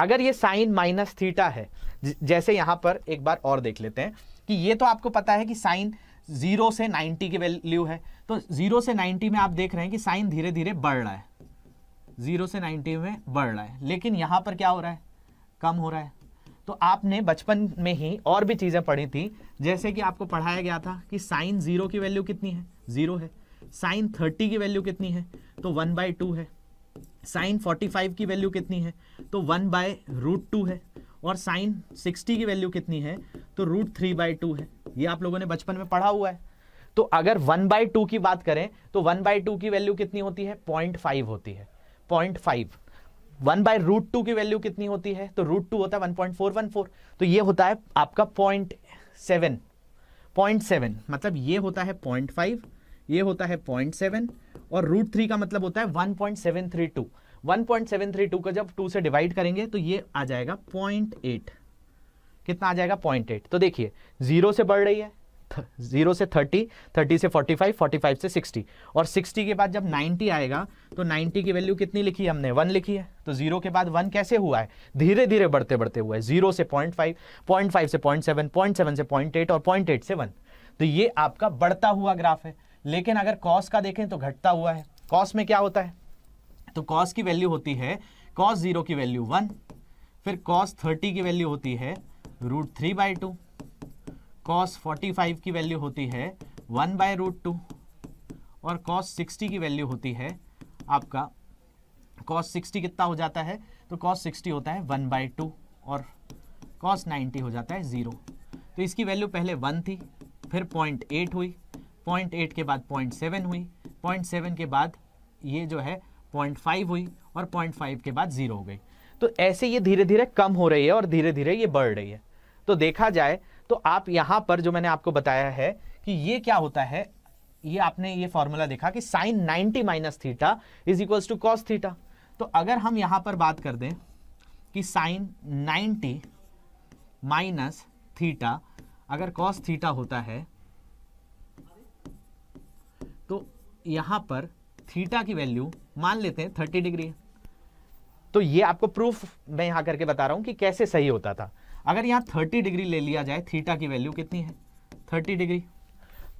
अगर ये साइन माइनस थीटा है जैसे यहाँ पर एक बार और देख लेते हैं कि ये तो आपको पता है कि साइन जीरो से नाइन्टी की वैल्यू है तो जीरो से नाइन्टी में आप देख रहे हैं कि साइन धीरे धीरे बढ़ रहा है जीरो से नाइन्टी में बढ़ रहा है लेकिन यहाँ पर क्या हो रहा है कम हो रहा है तो आपने बचपन में ही और भी चीज़ें पढ़ी थी जैसे कि आपको पढ़ाया गया था कि साइन जीरो की वैल्यू कितनी है जीरो है साइन थर्टी की वैल्यू कितनी है तो वन बाई टू है साइन फोर्टी फाइव की वैल्यू कितनी है तो वन बाय रूट टू है और साइन सिक्सटी की वैल्यू कितनी है तो रूट थ्री बाई टू है ये आप लोगों ने बचपन में पढ़ा हुआ है तो अगर वन बाई टू की बात करें तो वन बाई टू की वैल्यू कितनी होती है पॉइंट फाइव होती है point five one by root two की वैल्यू कितनी होती है तो रूट टू होता है one point four one four तो ये होता है आपका पॉइंट सेवन पॉइंट सेवन मतलब ये होता है पॉइंट फाइव ये होता है पॉइंट सेवन और रूट थ्री का मतलब होता है one point seven three two one point seven three two को जब टू से डिवाइड करेंगे तो ये आ जाएगा पॉइंट एट कितना आ जाएगा पॉइंट एट तो देखिए जीरो से बढ़ रही है जीरो से थर्टी थर्टी से फोर्टी फाइव फोर्टी फाइव से सिक्सटी और सिक्सटी के बाद जब नाइन्टी आएगा तो नाइन्टी की वैल्यू कितनी लिखी है हमने वन लिखी है तो जीरो के बाद वन कैसे हुआ है धीरे धीरे बढ़ते बढ़ते हुआ है जीरो से पॉइंट फाइव पॉइंट फाइव से पॉइंट सेवन पॉइंट सेवन से पॉइंट एट और पॉइंट एट से वन तो ये आपका बढ़ता हुआ ग्राफ है लेकिन अगर कॉस का देखें तो घटता हुआ है कॉस में क्या होता है तो कॉस की वैल्यू होती है कॉस जीरो की वैल्यू वन फिर कॉस थर्टी की वैल्यू होती है root three by two cos 45 की वैल्यू होती है वन बाय रूट टू और कॉस 60 की वैल्यू होती है आपका कॉस 60 कितना हो जाता है तो कॉस 60 होता है वन बाई टू और कॉस 90 हो जाता है ज़ीरो तो इसकी वैल्यू पहले वन थी फिर पॉइंट एट हुई पॉइंट एट के बाद पॉइंट सेवन हुई पॉइंट सेवन के बाद ये जो है पॉइंट फाइव हुई और पॉइंट फाइव के बाद ज़ीरो हो गई तो ऐसे ये धीरे धीरे कम हो रही है और धीरे धीरे ये बढ़ रही है तो देखा जाए तो आप यहां पर जो मैंने आपको बताया है कि ये क्या होता है ये आपने ये फॉर्मूला देखा कि sine ninety minus theta is equal to cos theta तो अगर हम यहां पर बात कर दें कि साइन 90 माइनस थीटा अगर कॉस थीटा होता है तो यहां पर थीटा की वैल्यू मान लेते हैं 30 डिग्री तो ये आपको प्रूफ मैं यहां करके बता रहा हूं कि कैसे सही होता था अगर यहाँ थर्टी डिग्री ले लिया जाए थीटा की वैल्यू कितनी है थर्टी डिग्री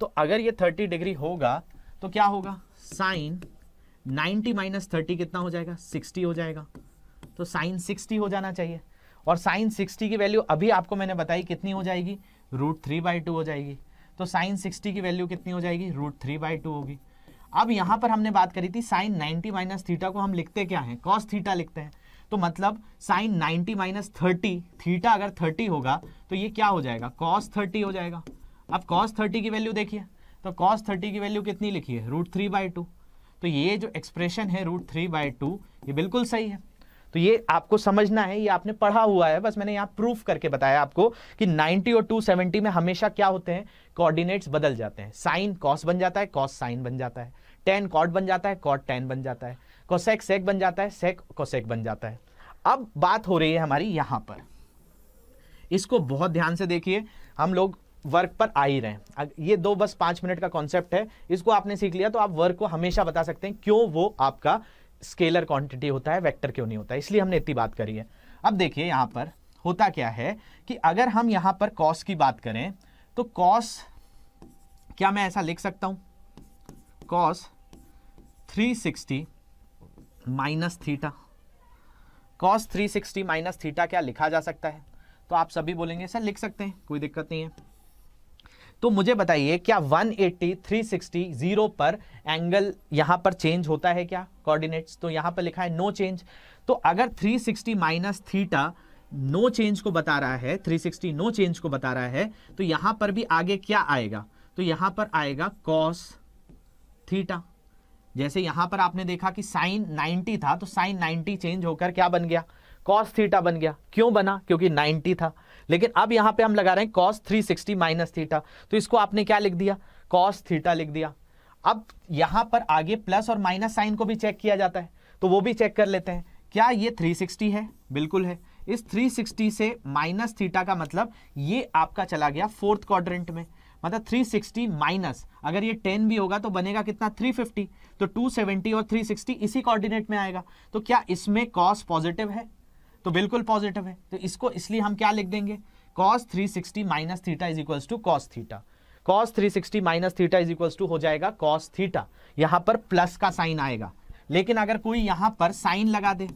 तो अगर ये थर्टी डिग्री होगा तो क्या होगा साइन नाइन्टी माइनस थर्टी कितना हो जाएगा सिक्सटी हो जाएगा तो साइन सिक्सटी हो जाना चाहिए और साइन सिक्सटी की वैल्यू अभी आपको मैंने बताई कितनी हो जाएगी रूट थ्री बाई टू हो जाएगी तो साइन सिक्सटी की वैल्यू कितनी हो जाएगी रूट थ्री बाई टू होगी अब यहाँ पर हमने बात करी थी साइन नाइन्टी माइनस थीटा को हम लिखते क्या हैं कॉस थीटा लिखते हैं तो मतलब साइन 90 माइनस थर्टी थीटा अगर 30 होगा तो ये क्या हो जाएगा कॉस 30 हो जाएगा अब कॉस 30 की वैल्यू देखिए तो कॉस 30 की वैल्यू कितनी लिखी है रूट थ्री बाई टू तो ये जो एक्सप्रेशन है रूट थ्री बाई टू ये बिल्कुल सही है तो ये आपको समझना है ये आपने पढ़ा हुआ है बस मैंने यहाँ प्रूफ करके बताया आपको कि 90 और 270 में हमेशा क्या होते हैं कोऑर्डिनेट्स बदल जाते हैं साइन कॉस बन जाता है कॉस साइन बन जाता है टेन कॉट बन जाता है कॉट टेन बन जाता है कोसेक सेक बन जाता है सेक कोसेक बन जाता है अब बात हो रही है हमारी यहाँ पर इसको बहुत ध्यान से देखिए हम लोग वर्क पर आ ही रहे हैं ये दो बस पाँच मिनट का कॉन्सेप्ट है इसको आपने सीख लिया तो आप वर्क को हमेशा बता सकते हैं क्यों वो आपका स्केलर क्वांटिटी होता है वेक्टर क्यों नहीं होता है इसलिए हमने इतनी बात करी है अब देखिए यहाँ पर होता क्या है कि अगर हम यहाँ पर कॉस की बात करें तो कॉस क्या मैं ऐसा लिख सकता हूँ cos 360 minus theta cos 360 minus theta क्या लिखा जा सकता है तो आप सभी बोलेंगे सर लिख सकते हैं कोई दिक्कत नहीं है तो मुझे बताइए क्या 180, 360, जीरो पर एंगल यहाँ पर चेंज होता है क्या कोऑर्डिनेट्स तो यहाँ पर लिखा है नो no चेंज तो अगर 360 sixty minus theta no change को बता रहा है 360 सिक्सटी नो चेंज को बता रहा है तो यहाँ पर भी आगे क्या आएगा तो यहाँ पर आएगा कॉस थीटा जैसे यहां पर आपने देखा कि साइन 90 था तो साइन 90 चेंज होकर क्या बन गया कॉस थीटा बन गया क्यों बना क्योंकि 90 था लेकिन अब यहाँ पे हम लगा रहे हैं कॉस 360 सिक्सटी माइनस थीटा तो इसको आपने क्या लिख दिया कॉस थीटा लिख दिया अब यहाँ पर आगे प्लस और माइनस साइन को भी चेक किया जाता है तो वो भी चेक कर लेते हैं क्या ये 360 है बिल्कुल है इस 360 से माइनस थीटा का मतलब ये आपका चला गया फोर्थ क्वाड्रेंट में मतलब 360 माइनस अगर ये 10 भी होगा तो बनेगा कितना 350 तो 270 और 360 इसी कोऑर्डिनेट में आएगा तो क्या इसमें कॉस पॉजिटिव है तो बिल्कुल पॉजिटिव है तो इसको इसलिए हम क्या लिख देंगे cos 360 sixty minus theta is equals to cos theta cos 360 sixty minus theta is equals to हो जाएगा कॉस थीटा यहाँ पर प्लस का साइन आएगा लेकिन अगर कोई यहाँ पर साइन लगा दे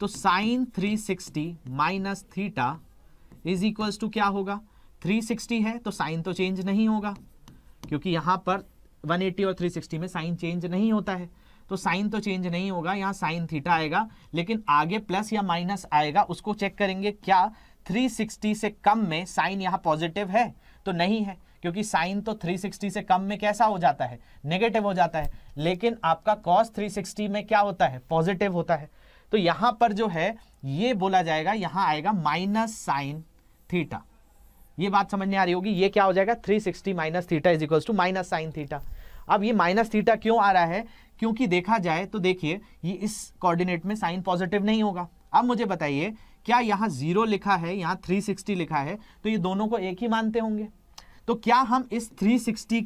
तो sine three sixty minus theta is equals to क्या होगा 360 है तो साइन तो चेंज नहीं होगा क्योंकि यहाँ पर 180 और 360 में साइन चेंज नहीं होता है तो साइन तो चेंज नहीं होगा यहाँ साइन थीटा आएगा लेकिन आगे प्लस या माइनस आएगा उसको चेक करेंगे क्या 360 से कम में साइन यहाँ पॉजिटिव है तो नहीं है क्योंकि साइन तो 360 से कम में कैसा हो जाता है नेगेटिव हो जाता है लेकिन आपका कॉस 360 में क्या होता है पॉजिटिव होता है तो यहाँ पर जो है ये बोला जाएगा यहाँ आएगा माइनस साइन थीटा ये बात समझ में आ रही होगी ये क्या हो जाएगा three sixty minus theta is equal to minus sine theta अब ये माइनस थीटा क्यों आ रहा है क्योंकि देखा जाए तो देखिए ये इस कोऑर्डिनेट में साइन पॉजिटिव नहीं होगा अब मुझे बताइए क्या यहाँ जीरो लिखा है यहाँ 360 लिखा है तो ये दोनों को एक ही मानते होंगे तो क्या हम इस थ्री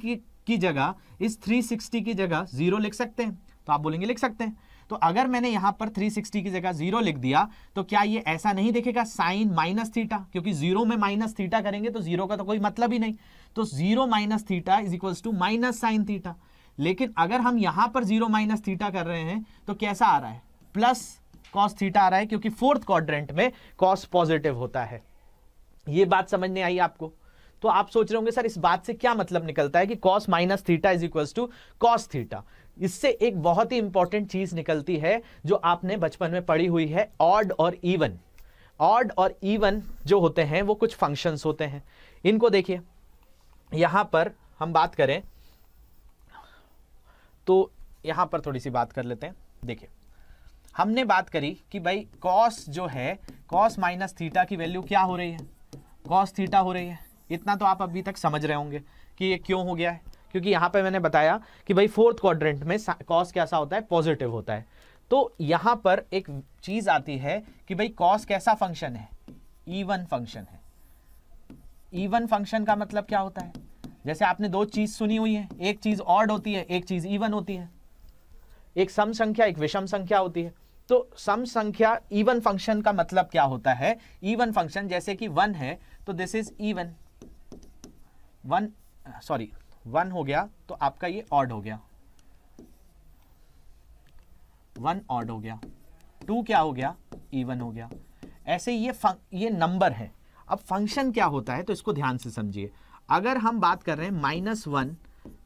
की की जगह इस सिक्सटी की जगह जीरो लिख सकते हैं तो आप बोलेंगे लिख सकते हैं तो अगर मैंने यहां पर 360 की जगह जीरो लिख दिया तो क्या ये ऐसा नहीं देखेगा साइन माइनस थीटा क्योंकि जीरो में माइनस थीटा करेंगे तो जीरो का तो कोई मतलब ही नहीं तो zero minus theta is equal to minus sine theta लेकिन अगर हम यहां पर जीरो माइनस थीटा कर रहे हैं तो कैसा आ रहा है प्लस कॉस थीटा आ रहा है क्योंकि फोर्थ क्वाड्रेंट में कॉस पॉजिटिव होता है ये बात समझ में आई आपको तो आप सोच रहे होंगे सर इस बात से क्या मतलब निकलता है कि cos minus theta is equal to cos theta इससे एक बहुत ही इंपॉर्टेंट चीज निकलती है जो आपने बचपन में पढ़ी हुई है ऑड और इवन ऑड और इवन जो होते हैं वो कुछ फंक्शंस होते हैं इनको देखिए यहां पर हम बात करें तो यहां पर थोड़ी सी बात कर लेते हैं देखिए हमने बात करी कि भाई कॉस जो है कॉस माइनस थीटा की वैल्यू क्या हो रही है कॉस थीटा हो रही है इतना तो आप अभी तक समझ रहे होंगे कि ये क्यों हो गया है क्योंकि यहां पे मैंने बताया कि भाई फोर्थ क्वाड्रेंट में कॉस कैसा होता है पॉजिटिव होता है तो यहां पर एक चीज़ आती है कि भाई कॉस कैसा फंक्शन है इवन फंक्शन है इवन फंक्शन का मतलब क्या होता है जैसे आपने दो चीज़ सुनी हुई है एक चीज़ ऑड होती है एक चीज़ इवन होती है एक सम संख्या एक विषम संख्या होती है तो सम संख्या इवन फंक्शन का मतलब क्या होता है इवन फंक्शन जैसे कि वन है तो this is even one sorry one हो गया तो आपका ये ऑड हो गया वन ऑड हो गया टू क्या हो गया इवन हो गया ऐसे ये ये नंबर है अब फंक्शन क्या होता है तो इसको ध्यान से समझिए अगर हम बात कर रहे हैं माइनस वन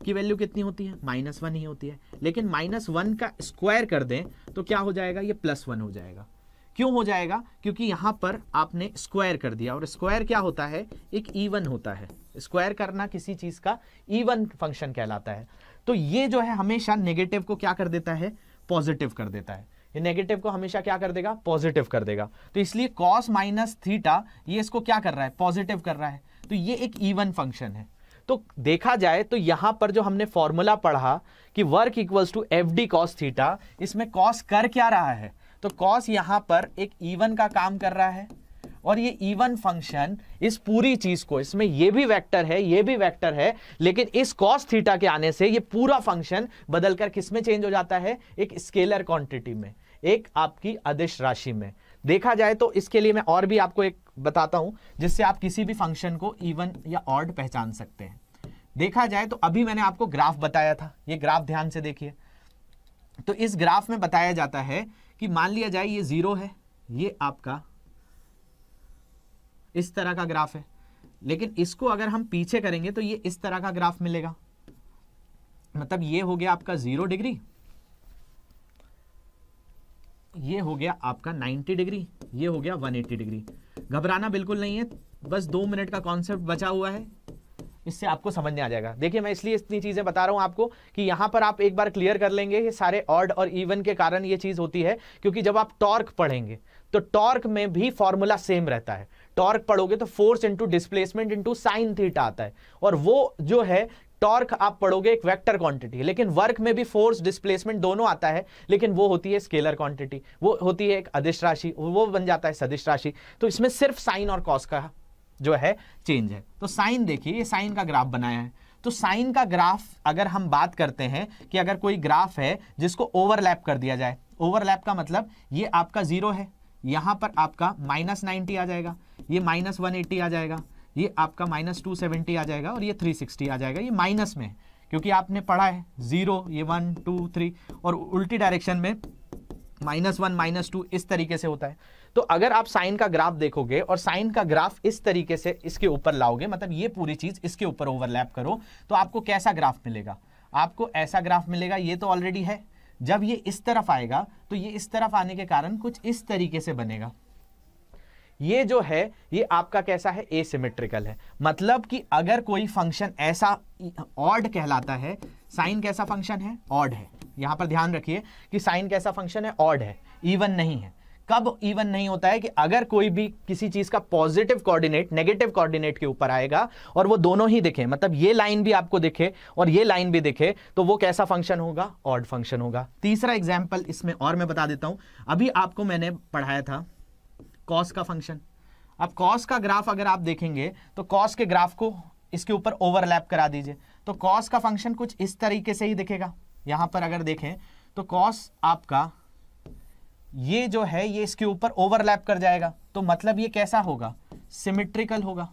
की वैल्यू कितनी होती है माइनस वन ही होती है लेकिन माइनस वन का स्क्वायर कर दें तो क्या हो जाएगा ये प्लस वन हो जाएगा क्यों हो जाएगा क्योंकि यहां पर आपने स्क्वायर कर दिया और स्क्वायर क्या होता है एक ईवन होता है स्क्वायर करना किसी चीज़ का ईवन फंक्शन कहलाता है तो ये जो है हमेशा नेगेटिव को क्या कर देता है पॉजिटिव कर देता है ये नेगेटिव को हमेशा क्या कर देगा पॉजिटिव कर देगा तो इसलिए कॉस माइनस थीटा ये इसको क्या कर रहा है पॉजिटिव कर रहा है तो ये एक ईवन फंक्शन है तो देखा जाए तो यहां पर जो हमने फॉर्मूला पढ़ा कि work equals to F D cos theta इसमें कॉस कर क्या रहा है तो कॉस यहां पर एक ईवन का काम कर रहा है और ये इवन फंक्शन इस पूरी चीज को इसमें ये भी वेक्टर है ये भी वेक्टर है लेकिन इस कॉस थीटा के आने से ये पूरा फंक्शन बदलकर किस में चेंज हो जाता है एक स्केलर क्वांटिटी में एक आपकी अदिश राशि में देखा जाए तो इसके लिए मैं और भी आपको एक बताता हूं जिससे आप किसी भी फंक्शन को इवन या ऑर्ड पहचान सकते हैं देखा जाए तो अभी मैंने आपको ग्राफ बताया था ये ग्राफ ध्यान से देखिए तो इस ग्राफ में बताया जाता है कि मान लिया जाए ये ज़ीरो है ये आपका इस तरह का ग्राफ है लेकिन इसको अगर हम पीछे करेंगे तो ये इस तरह का ग्राफ मिलेगा मतलब ये हो गया आपका ज़ीरो डिग्री ये हो गया आपका 90 डिग्री ये हो गया 180 डिग्री घबराना बिल्कुल नहीं है बस दो मिनट का कॉन्सेप्ट बचा हुआ है इससे आपको समझ में आ जाएगा देखिए मैं इसलिए इतनी चीज़ें बता रहा हूँ आपको कि यहाँ पर आप एक बार क्लियर कर लेंगे ये सारे ऑर्ड और इवन के कारण ये चीज़ होती है क्योंकि जब आप टॉर्क पढ़ेंगे तो टॉर्क में भी फॉर्मूला सेम रहता है टॉर्क पढ़ोगे तो force into displacement into sine theta आता है और वो जो है टॉर्क आप पढ़ोगे एक वेक्टर क्वांटिटी लेकिन वर्क में भी फोर्स डिस्प्लेसमेंट दोनों आता है लेकिन वो होती है स्केलर क्वांटिटी वो होती है एक अधिश राशि वो बन जाता है सदिश राशि तो इसमें सिर्फ साइन और कॉस का जो है चेंज है तो साइन देखिए ये साइन का ग्राफ बनाया है तो साइन का ग्राफ अगर हम बात करते हैं कि अगर कोई ग्राफ है जिसको ओवरलैप कर दिया जाए ओवरलैप का मतलब ये आपका जीरो है यहां पर आपका माइनस नाइन्टी आ जाएगा ये माइनस वन एट्टी आ जाएगा ये आपका माइनस टू सेवेंटी आ जाएगा और ये थ्री सिक्सटी आ जाएगा ये माइनस में क्योंकि आपने पढ़ा है जीरो ये वन टू थ्री और उल्टी डायरेक्शन में माइनस वन माइनस टू इस तरीके से होता है तो अगर आप साइन का ग्राफ देखोगे और साइन का ग्राफ इस तरीके से इसके ऊपर लाओगे मतलब ये पूरी चीज इसके ऊपर ओवरलैप करो तो आपको कैसा ग्राफ मिलेगा आपको ऐसा ग्राफ मिलेगा ये तो ऑलरेडी है जब ये इस तरफ आएगा तो ये इस तरफ आने के कारण कुछ इस तरीके से बनेगा ये जो है ये आपका कैसा है एसिमेट्रिकल है मतलब कि अगर कोई फंक्शन ऐसा ऑड कहलाता है साइन कैसा फंक्शन है ऑड है यहां पर ध्यान रखिए कि साइन कैसा फंक्शन है ऑड है इवन नहीं है कब इवन नहीं होता है कि अगर कोई भी किसी चीज का पॉजिटिव कोऑर्डिनेट नेगेटिव कोऑर्डिनेट के ऊपर आएगा और वो दोनों ही दिखे मतलब ये लाइन भी आपको दिखे और ये लाइन भी दिखे तो वो कैसा फंक्शन होगा ऑड फंक्शन होगा तीसरा एग्जाम्पल इसमें और मैं बता देता हूँ अभी आपको मैंने पढ़ाया था कॉस का फंक्शन अब कॉस का ग्राफ अगर आप देखेंगे तो कॉस के ग्राफ को इसके ऊपर ओवरलैप करा दीजिए तो कॉस का फंक्शन कुछ इस तरीके से ही दिखेगा यहाँ पर अगर देखें तो कॉस आपका ये जो है ये इसके ऊपर ओवरलैप कर जाएगा तो मतलब ये कैसा होगा सिमेट्रिकल होगा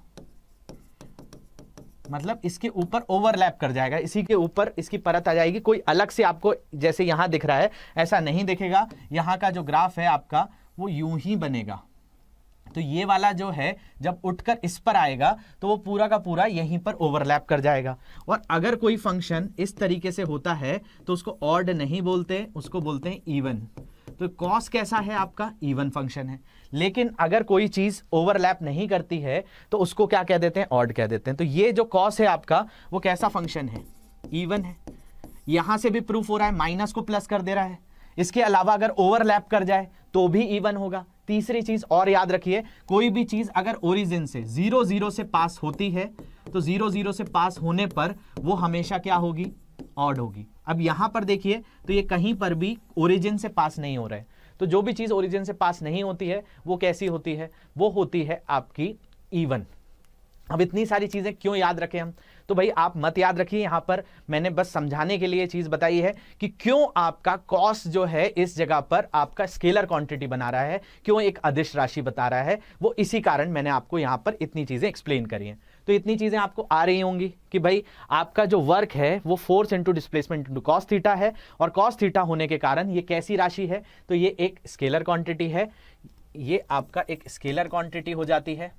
मतलब इसके ऊपर ओवरलैप कर जाएगा इसी के ऊपर इसकी परत आ जाएगी कोई अलग से आपको जैसे यहां दिख रहा है ऐसा नहीं दिखेगा यहाँ का जो ग्राफ है आपका वो यूं ही बनेगा तो ये वाला जो है जब उठकर इस पर आएगा तो वो पूरा का पूरा यहीं पर ओवरलैप कर जाएगा और अगर कोई फंक्शन इस तरीके से होता है तो उसको ऑर्ड नहीं बोलते उसको बोलते हैं इवन तो कॉस कैसा है आपका इवन फंक्शन है लेकिन अगर कोई चीज ओवरलैप नहीं करती है तो उसको क्या कह देते हैं ऑड कह देते हैं तो ये जो कॉस है आपका वो कैसा फंक्शन है इवन है यहां से भी प्रूफ हो रहा है माइनस को प्लस कर दे रहा है इसके अलावा अगर ओवरलैप कर जाए तो भी इवन होगा तीसरी चीज और याद रखिए कोई भी चीज अगर ओरिजिन से जीरो जीरो से पास होती है तो जीरो जीरो से पास होने पर वो हमेशा क्या होगी ऑड होगी अब यहां पर देखिए तो ये कहीं पर भी ओरिजिन से पास नहीं हो रहा है तो जो भी चीज़ ओरिजिन से पास नहीं होती है वो कैसी होती है वो होती है आपकी ईवन अब इतनी सारी चीज़ें क्यों याद रखें हम तो भाई आप मत याद रखिए यहां पर मैंने बस समझाने के लिए चीज़ बताई है कि क्यों आपका कॉस्ट जो है इस जगह पर आपका स्केलर क्वांटिटी बना रहा है क्यों एक अदिश राशि बता रहा है वो इसी कारण मैंने आपको यहां पर इतनी चीज़ें एक्सप्लेन करी हैं तो इतनी चीज़ें आपको आ रही होंगी कि भाई आपका जो वर्क है वो force into displacement into cos theta है और कॉस थीटा होने के कारण ये कैसी राशि है तो ये एक स्केलर क्वांटिटी है ये आपका एक स्केलर क्वांटिटी हो जाती है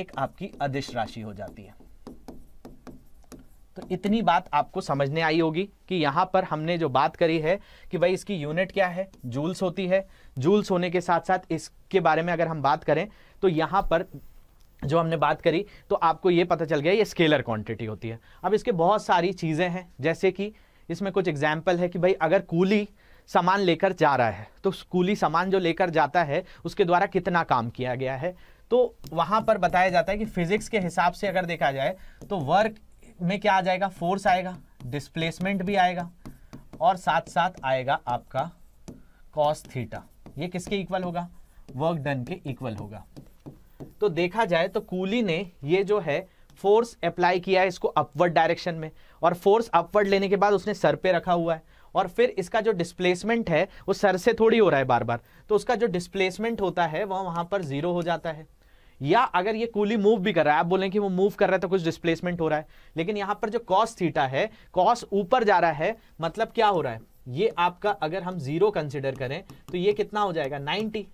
एक आपकी अदिश राशि हो जाती है तो इतनी बात आपको समझने आई होगी कि यहाँ पर हमने जो बात करी है कि भाई इसकी यूनिट क्या है जूल्स होती है जूल्स होने के साथ साथ इसके बारे में अगर हम बात करें तो यहाँ पर जो हमने बात करी तो आपको ये पता चल गया ये स्केलर क्वांटिटी होती है अब इसके बहुत सारी चीज़ें हैं जैसे कि इसमें कुछ एग्जाम्पल है कि भाई अगर कूली सामान लेकर जा रहा है तो कूली सामान जो लेकर जाता है उसके द्वारा कितना काम किया गया है तो वहाँ पर बताया जाता है कि फिजिक्स के हिसाब से अगर देखा जाए तो वर्क में क्या आ जाएगा फोर्स आएगा डिस्प्लेसमेंट भी आएगा और साथ साथ आएगा आपका कॉस थीटा ये किसके इक्वल होगा वर्क डन के इक्वल होगा तो देखा जाए तो कूली ने ये जो है फोर्स अप्लाई किया है इसको अपवर्ड डायरेक्शन में और फोर्स अपवर्ड लेने के बाद उसने सर पे रखा हुआ है और फिर इसका जो डिस्प्लेसमेंट है वो सर से थोड़ी हो रहा है बार बार तो उसका जो डिस्प्लेसमेंट होता है वह वहाँ पर जीरो हो जाता है या अगर ये कूली मूव भी कर रहा है आप बोलें कि वो मूव कर रहा है तो कुछ डिस्प्लेसमेंट हो रहा है लेकिन यहां पर जो कॉस थीटा है कॉस ऊपर जा रहा है मतलब क्या हो रहा है ये आपका अगर हम जीरो कंसिडर करें तो ये कितना हो जाएगा नाइनटी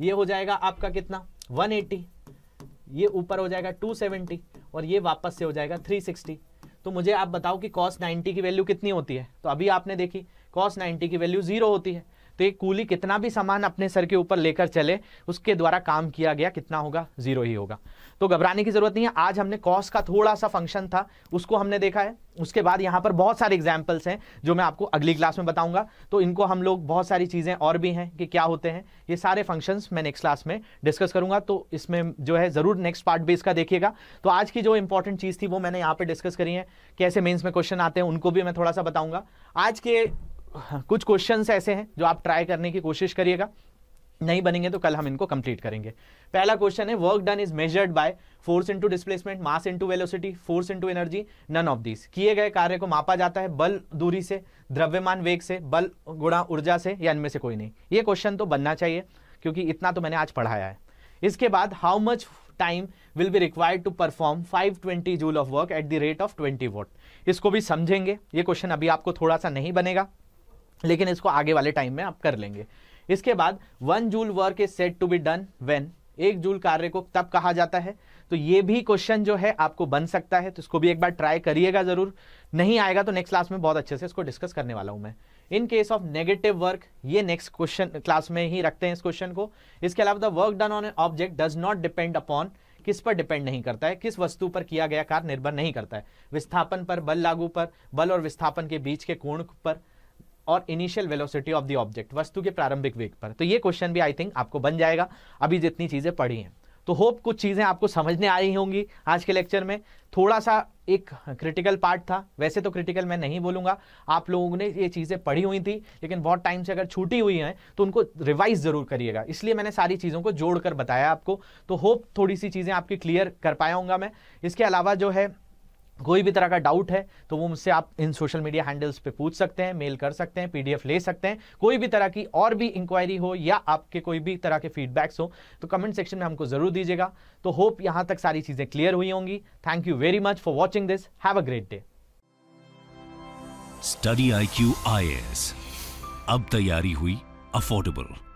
ये हो जाएगा आपका कितना एटी ये ऊपर हो जाएगा सेवेंटी और ये वापस से हो जाएगा सिक्सटी तो मुझे आप बताओ कि कॉस 90 की वैल्यू कितनी होती है तो अभी आपने देखी कॉस 90 की वैल्यू जीरो होती है तो एक कूली कितना भी सामान अपने सर के ऊपर लेकर चले उसके द्वारा काम किया गया कितना होगा जीरो ही होगा तो घबराने की जरूरत नहीं है आज हमने कॉस का थोड़ा सा फंक्शन था उसको हमने देखा है उसके बाद यहाँ पर बहुत सारे एग्जाम्पल्स हैं जो मैं आपको अगली क्लास में बताऊंगा तो इनको हम लोग बहुत सारी चीज़ें और भी हैं कि क्या होते हैं ये सारे फंक्शंस मैं नेक्स्ट क्लास में डिस्कस करूंगा तो इसमें जो है ज़रूर नेक्स्ट पार्ट भी इसका देखिएगा तो आज की जो इंपॉर्टेंट चीज़ थी वो मैंने यहाँ पर डिस्कस करी है कैसे मेन्स में क्वेश्चन आते हैं उनको भी मैं थोड़ा सा बताऊँगा आज के कुछ क्वेश्चंस ऐसे हैं जो आप ट्राई करने की कोशिश करिएगा नहीं बनेंगे तो कल हम इनको कंप्लीट करेंगे पहला क्वेश्चन है work done is measured by force into displacement mass into velocity force into energy none of this किए गए कार्य को मापा जाता है बल दूरी से द्रव्यमान वेग से बल गुणा ऊर्जा से या इनमें से कोई नहीं ये क्वेश्चन तो बनना चाहिए क्योंकि इतना तो मैंने आज पढ़ाया है इसके बाद how much time will be required to perform 520 joule of work at the rate of 20 watt इसको भी समझेंगे ये क्वेश्चन अभी आपको थोड़ा सा नहीं बनेगा लेकिन इसको आगे वाले टाइम में आप कर लेंगे इसके बाद one joule work is said to be done when एक जूल कार्य को तब कहा जाता है तो ये भी क्वेश्चन जो है आपको बन सकता है तो इसको भी एक बार ट्राई करिएगा जरूर नहीं आएगा तो नेक्स्ट क्लास में बहुत अच्छे से इसको डिस्कस करने वाला हूं मैं in case of negative work ये नेक्स्ट क्वेश्चन क्लास में ही रखते हैं इस क्वेश्चन को इसके अलावा the work done on object does not depend upon किस पर डिपेंड नहीं करता है किस वस्तु पर किया गया कार्य निर्भर नहीं करता है विस्थापन पर बल लागू पर बल और विस्थापन के बीच के कोण पर और initial velocity of the object वस्तु के प्रारंभिक वेग पर तो ये क्वेश्चन भी आई थिंक आपको बन जाएगा अभी जितनी चीज़ें पढ़ी हैं तो होप कुछ चीज़ें आपको समझने आई होंगी आज के लेक्चर में थोड़ा सा एक क्रिटिकल पार्ट था वैसे तो क्रिटिकल मैं नहीं बोलूँगा आप लोगों ने ये चीज़ें पढ़ी हुई थी लेकिन बहुत टाइम से अगर छूटी हुई हैं तो उनको रिवाइज ज़रूर करिएगा इसलिए मैंने सारी चीज़ों को जोड़कर बताया आपको तो होप थोड़ी सी चीज़ें आपकी क्लियर कर पाया हूँ मैं इसके अलावा जो है कोई भी तरह का डाउट है तो वो मुझसे आप इन सोशल मीडिया हैंडल्स पे पूछ सकते हैं मेल कर सकते हैं पीडीएफ ले सकते हैं कोई भी तरह की और भी इंक्वायरी हो या आपके कोई भी तरह के फीडबैक्स हो तो कमेंट सेक्शन में हमको जरूर दीजिएगा तो होप यहां तक सारी चीज़ें क्लियर हुई होंगी thank you very much for watching this have a great day study I Q I S अब तैयारी हुई अफोर्डेबल